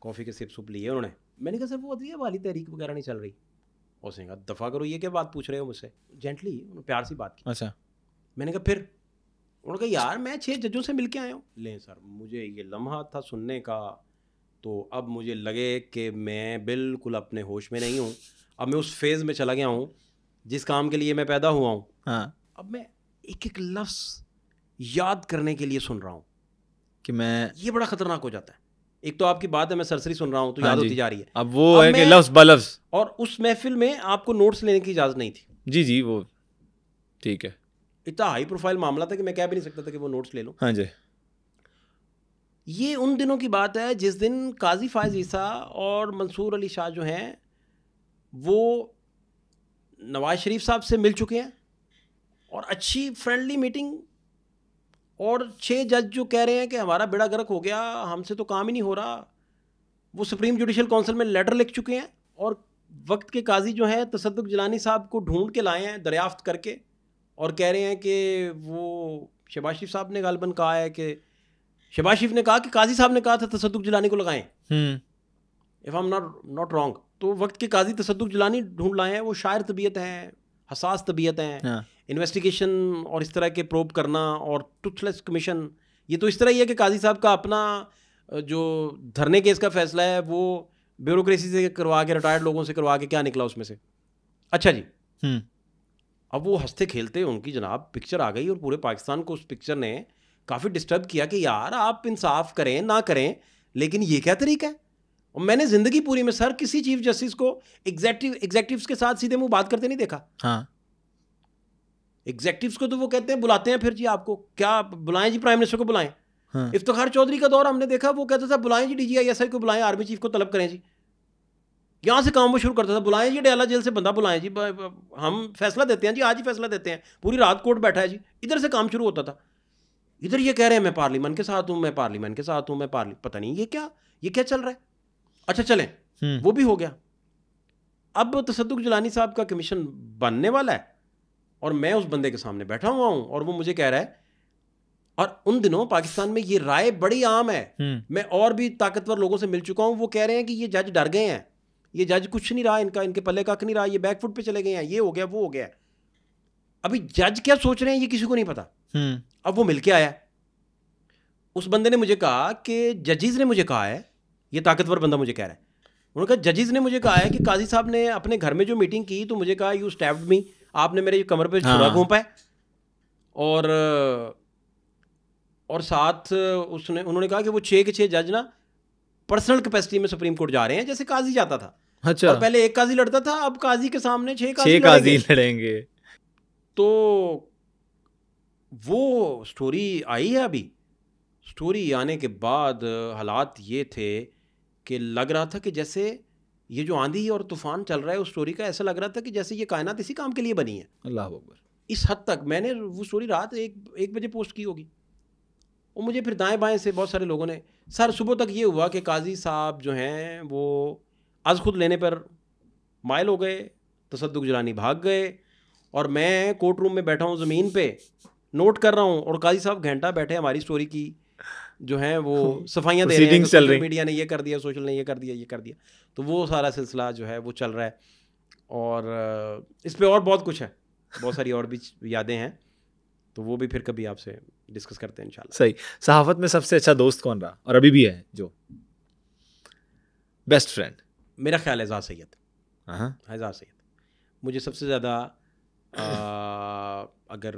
कॉफ़ी के सिप सुप लिए उन्होंने मैंने कहा सर वो अभी वाली तहरीक वगैरह नहीं चल रही उसने कहा दफ़ा करो ये क्या बात पूछ रहे हो मुझसे जेंटली उन्होंने प्यार सी बात की अच्छा मैंने कहा फिर उन्होंने कहा यार मैं छः जजों से मिल के आया हूँ लें सर मुझे ये लम्हा था सुनने का तो अब मुझे लगे कि मैं बिल्कुल अपने होश में नहीं हूँ अब मैं उस फेज़ में चला गया हूँ जिस काम के लिए मैं पैदा हुआ हूँ हाँ। अब मैं एक एक लफ्स याद करने के लिए सुन रहा हूँ कि मैं ये बड़ा खतरनाक हो जाता है एक तो आपकी बात है मैं सरसरी सुन रहा हूँ तो हाँ याद होती जा रही है अब वो अब है कि लफ्ज बलफ्ज और उस महफिल में आपको नोट्स लेने की इजाज़त नहीं थी जी जी वो ठीक है इतना हाई प्रोफाइल मामला था कि मैं कह भी नहीं सकता था कि वो नोट्स ले लो हाँ जी ये उन दिनों की बात है जिस दिन काजी फायज ईसा और मंसूर अली शाह जो हैं वो नवाज शरीफ साहब से मिल चुके हैं और अच्छी फ्रेंडली मीटिंग और छः जज जो कह रहे हैं कि हमारा बेड़ा गर्क हो गया हमसे तो काम ही नहीं हो रहा वो सुप्रीम जुडिशल काउंसिल में लेटर लिख चुके हैं और वक्त के काजी जो हैं तसद जलानी साहब को ढूंढ के लाए हैं दरियाफ्त करके और कह रहे हैं कि वो शबाज शरीफ साहब ने गालबन कहा है कि शबाज शरीफ ने कहा कि काजी साहब ने कहा था तसद जलानी को लगाएं if I am not not wrong तो वक्त के काजी तसद जलानी ढूंढ लाए हैं वो शायर तबीयत हैं हसास तबीयत हैं हाँ। इन्वेस्टिगेशन और इस तरह के प्रोब करना और टूथलेस कमीशन ये तो इस तरह ही है कि काजी साहब का अपना जो धरने केस का फैसला है वो ब्यूरोक्रेसी से करवा के रिटायर्ड लोगों से करवा के क्या निकला उसमें से अच्छा जी हम्म। अब वो हंसते खेलते उनकी जनाब पिक्चर आ गई और पूरे पाकिस्तान को उस पिक्चर ने काफ़ी डिस्टर्ब किया कि यार आप इंसाफ करें ना करें लेकिन ये क्या तरीका है और मैंने ज़िंदगी पूरी में सर किसी चीफ जस्टिस को एग्जैक्टिव एग्जैक्टिव के साथ सीधे मुंह बात करते नहीं देखा हाँ एग्जेक्टिव को तो वो कहते हैं बुलाते हैं फिर जी आपको क्या बुलाएं जी प्राइम मिनिस्टर को बुलाएं हाँ। इफ्तार चौधरी का दौर हमने देखा वो कहता था बुलाएं जी आई को बुलाएं आर्मी चीफ को तलब करें जी यहाँ से काम वो शुरू करता था बुलाएं जी डेला जेल से बंदा बुलाएं जी हम फैसला देते हैं जी आज ही फैसला देते हैं पूरी रात कोर्ट बैठा है जी इधर से काम शुरू होता था इधर ये कह रहे हैं मैं पार्लियामेंट के साथ हूँ मैं पार्लियामेंट के साथ हूँ मैं पार्ली पता नहीं ये क्या ये क्या चल रहा है अच्छा चलें हम्म। वो भी हो गया अब तसदुक जलानी साहब का कमीशन बनने वाला है और मैं उस बंदे के सामने बैठा हुआ हूं और वो मुझे कह रहा है और उन दिनों पाकिस्तान में ये राय बड़ी आम है हम्म। मैं और भी ताकतवर लोगों से मिल चुका हूं वो कह रहे हैं कि ये जज डर गए हैं ये जज कुछ नहीं रहा इनका इनके पल्ले का नहीं रहा ये बैकफुट पे चले गए हैं ये हो गया वो हो गया अभी जज क्या सोच रहे हैं ये किसी को नहीं पता हम्म। अब वो मिलके आया उस बंदे ने मुझे कहा कि जजिस ने मुझे कहा है ये ताकतवर बंदा मुझे कह रहा है उन्होंने कहा जजिस ने मुझे कहा है कि काजी साहब ने अपने घर में जो मीटिंग की तो मुझे कहा यू स्टैप्ड मी आपने मेरे कमर पे छुरा हाँ। घोंपा है और और साथ उसने उन्होंने कहा कि वो छः के छः जज ना पर्सनल कैपेसिटी में सुप्रीम कोर्ट जा रहे हैं जैसे काजी जाता था अच्छा और पहले एक काजी लड़ता था अब काजी के सामने छः काजी, काजी लड़ेंगे तो वो स्टोरी आई है अभी स्टोरी आने के बाद हालात ये थे कि लग रहा था कि जैसे ये जो आंधी और तूफान चल रहा है उस स्टोरी का ऐसा लग रहा था कि जैसे ये कायनात इसी काम के लिए बनी है अल्लाह अकबर इस हद तक मैंने वो स्टोरी रात एक एक बजे पोस्ट की होगी और मुझे फिर दाएं बाएं से बहुत सारे लोगों ने सर सुबह तक ये हुआ कि काजी साहब जो हैं वो आज खुद लेने पर मायल हो गए तसदुक जलानी भाग गए और मैं कोर्ट रूम में बैठा हूँ ज़मीन पे नोट कर रहा हूँ और काजी साहब घंटा बैठे हमारी स्टोरी की जो हैं वो सफाइयाँ दे रहे हैं तो चल रही मीडिया ने ये कर दिया सोशल ने ये कर दिया ये कर दिया तो वो सारा सिलसिला जो है वो चल रहा है और इस पर और बहुत कुछ है बहुत सारी और भी यादें हैं तो वो भी फिर कभी आपसे डिस्कस करते हैं इन सही सहाफत में सबसे अच्छा दोस्त कौन रहा और अभी भी है जो बेस्ट फ्रेंड मेरा ख्याल एजाज सैद एजाज सैद मुझे सबसे ज़्यादा अगर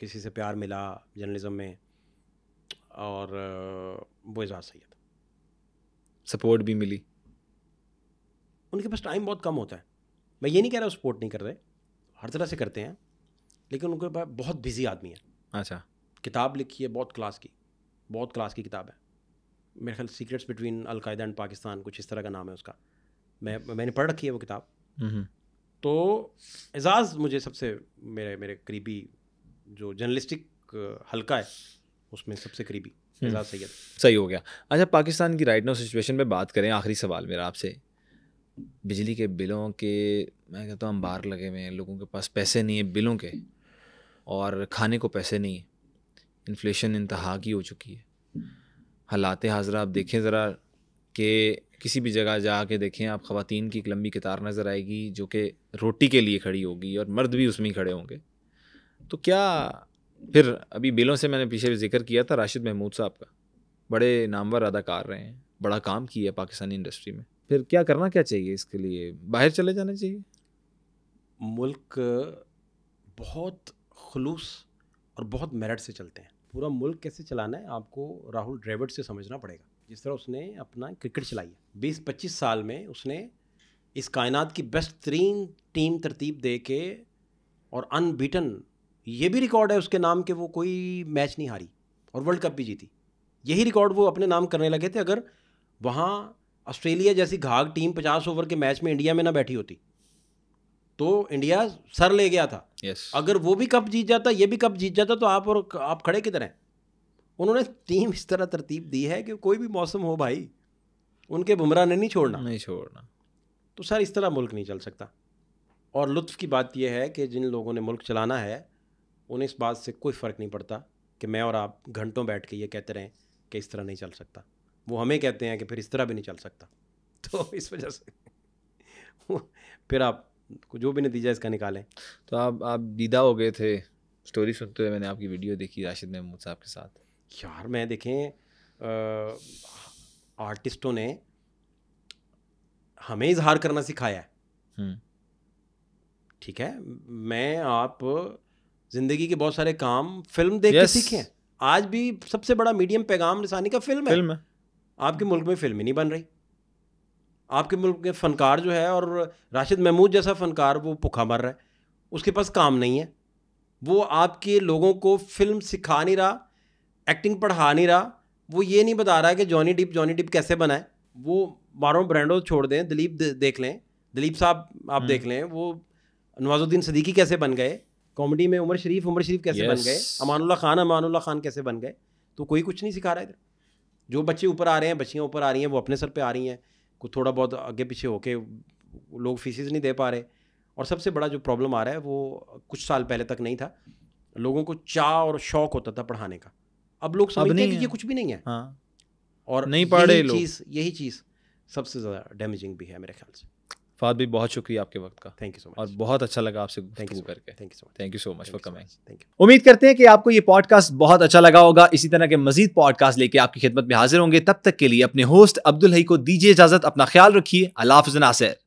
किसी से प्यार मिला जर्नलिज्म में और वो एजाज सैद सपोर्ट भी मिली उनके पास टाइम बहुत कम होता है मैं ये नहीं कह रहा सपोर्ट नहीं कर रहे हर तरह से करते हैं लेकिन उनके पास बहुत बिजी आदमी है अच्छा किताब लिखी है बहुत क्लास की बहुत क्लास की किताब है मेरे ख्याल secrets between Al Qaeda and Pakistan कुछ इस तरह का नाम है उसका मैं मैंने पढ़ रखी है वो किताब हम्म, हम्म। तो एजाज़ मुझे सबसे मेरे मेरे करीबी जो जर्नलिस्टिक हल्का है उसमें सबसे करीबी एजाज हम्म। सैयद सही हो गया अच्छा पाकिस्तान की राइट नो सिचुएशन पे बात करें आखिरी सवाल मेरा आपसे बिजली के बिलों के मैं कहता हूँ अंबार लगे हुए हैं लोगों के पास पैसे नहीं है बिलों के और खाने को पैसे नहीं है इन्फ्लेशन इंतहा की हो चुकी है हालात हाजरा आप देखें ज़रा कि किसी भी जगह जा के देखें आप ख़वान की एक लंबी कतार नज़र आएगी जो कि रोटी के लिए खड़ी होगी और मर्द भी उसमें खड़े होंगे तो क्या फिर अभी बिलों से मैंने पीछे जिक्र किया था राशिद महमूद साहब का बड़े नामवर अदाकार रहे हैं बड़ा काम किया पाकिस्तानी इंडस्ट्री में फिर क्या करना क्या चाहिए इसके लिए बाहर चले जाना चाहिए मुल्क बहुत खलूस और बहुत मेरिट से चलते हैं पूरा मुल्क कैसे चलाना है आपको राहुल ड्रेविड से समझना पड़ेगा जिस तरह उसने अपना क्रिकेट चलाई है बीस पच्चीस साल में उसने इस कायनात की बेस्ट तरीन टीम तरतीब दे के और अनबीटन ये भी रिकॉर्ड है उसके नाम के वो कोई मैच नहीं हारी और वर्ल्ड कप भी जीती यही रिकॉर्ड वो अपने नाम करने लगे थे अगर वहाँ ऑस्ट्रेलिया जैसी घाघ टीम पचास ओवर के मैच में इंडिया में ना बैठी होती तो इंडिया सर ले गया था yes. अगर वो भी कप जीत जाता ये भी कप जीत जाता तो आप और आप खड़े किधर हैं उन्होंने टीम इस तरह तरतीब दी है कि कोई भी मौसम हो भाई उनके बुमराह ने नहीं छोड़ना नहीं छोड़ना तो सर इस तरह मुल्क नहीं चल सकता और लुत्फ की बात यह है कि जिन लोगों ने मुल्क चलाना है उन्हें इस बात से कोई फ़र्क नहीं पड़ता कि मैं और आप घंटों बैठ के ये कहते रहें कि इस तरह नहीं चल सकता वो हमें कहते हैं कि फिर इस तरह भी नहीं चल सकता तो इस वजह से फिर आप जो भी नतीजा इसका निकालें तो आप आप दीदा हो गए थे स्टोरी सुनते हुए मैंने आपकी वीडियो देखी राशिद महमूद साहब के साथ यार मैं देखें आ, आर्टिस्टों ने हमें इजहार करना सिखाया है हम्म। ठीक है मैं आप जिंदगी के बहुत सारे काम फिल्म देख yes. के सीखे हैं आज भी सबसे बड़ा मीडियम पैगाम लसानी का फिल्म है फिल्म है आपके मुल्क में फिल्म ही नहीं बन रही आपके मुल्क के फनकार जो है और राशिद महमूद जैसा फनकार वो भुखा मर रहा है उसके पास काम नहीं है वो आपके लोगों को फिल्म सिखा नहीं रहा एक्टिंग पढ़ा नहीं रहा वो ये नहीं बता रहा कि जॉनी डिप जॉनी डिप कैसे बनाए वो बारहों ब्रांडों छोड़ दें दिलीप देख लें दिलीप साहब आप हम्म। देख लें वो नवाजुद्दीन सदीकी कैसे बन गए कॉमेडी में उमर शरीफ उमर शरीफ कैसे yes. बन गए अमानुल्ला खान अमानुल्ला खान कैसे बन गए तो कोई कुछ नहीं सिखा रहा इधर जो बच्चे ऊपर आ रहे हैं बच्चियाँ ऊपर आ रही हैं वो अपने सर पर आ रही हैं कुछ थोड़ा बहुत आगे पीछे होके लोग फीसिस नहीं दे पा रहे और सबसे बड़ा जो प्रॉब्लम आ रहा है वो कुछ साल पहले तक नहीं था लोगों को चाह और शौक होता था पढ़ाने का अब लोग समझते हैं कि ये कुछ भी नहीं है हाँ। और नहीं पढ़े चीज़ यही चीज़ सबसे ज़्यादा डैमेजिंग भी है मेरे ख्याल से फाद भी बहुत शुक्रिया आपके वक्त का थैंक यू सो मच और बहुत अच्छा लगा आपसे थैंक यू करके thank you so much thank you so much for coming thank you उम्मीद करते हैं कि आपको ये पॉडकास्ट बहुत अच्छा लगा होगा इसी तरह के मजीद पॉडकास्ट लेके आपकी खिदमत में हाजिर होंगे तब तक के लिए अपने होस्ट अब्दुल हई को दीजिए इजाजत अपना ख्याल रखिए अल्लाह हाफिज नासिर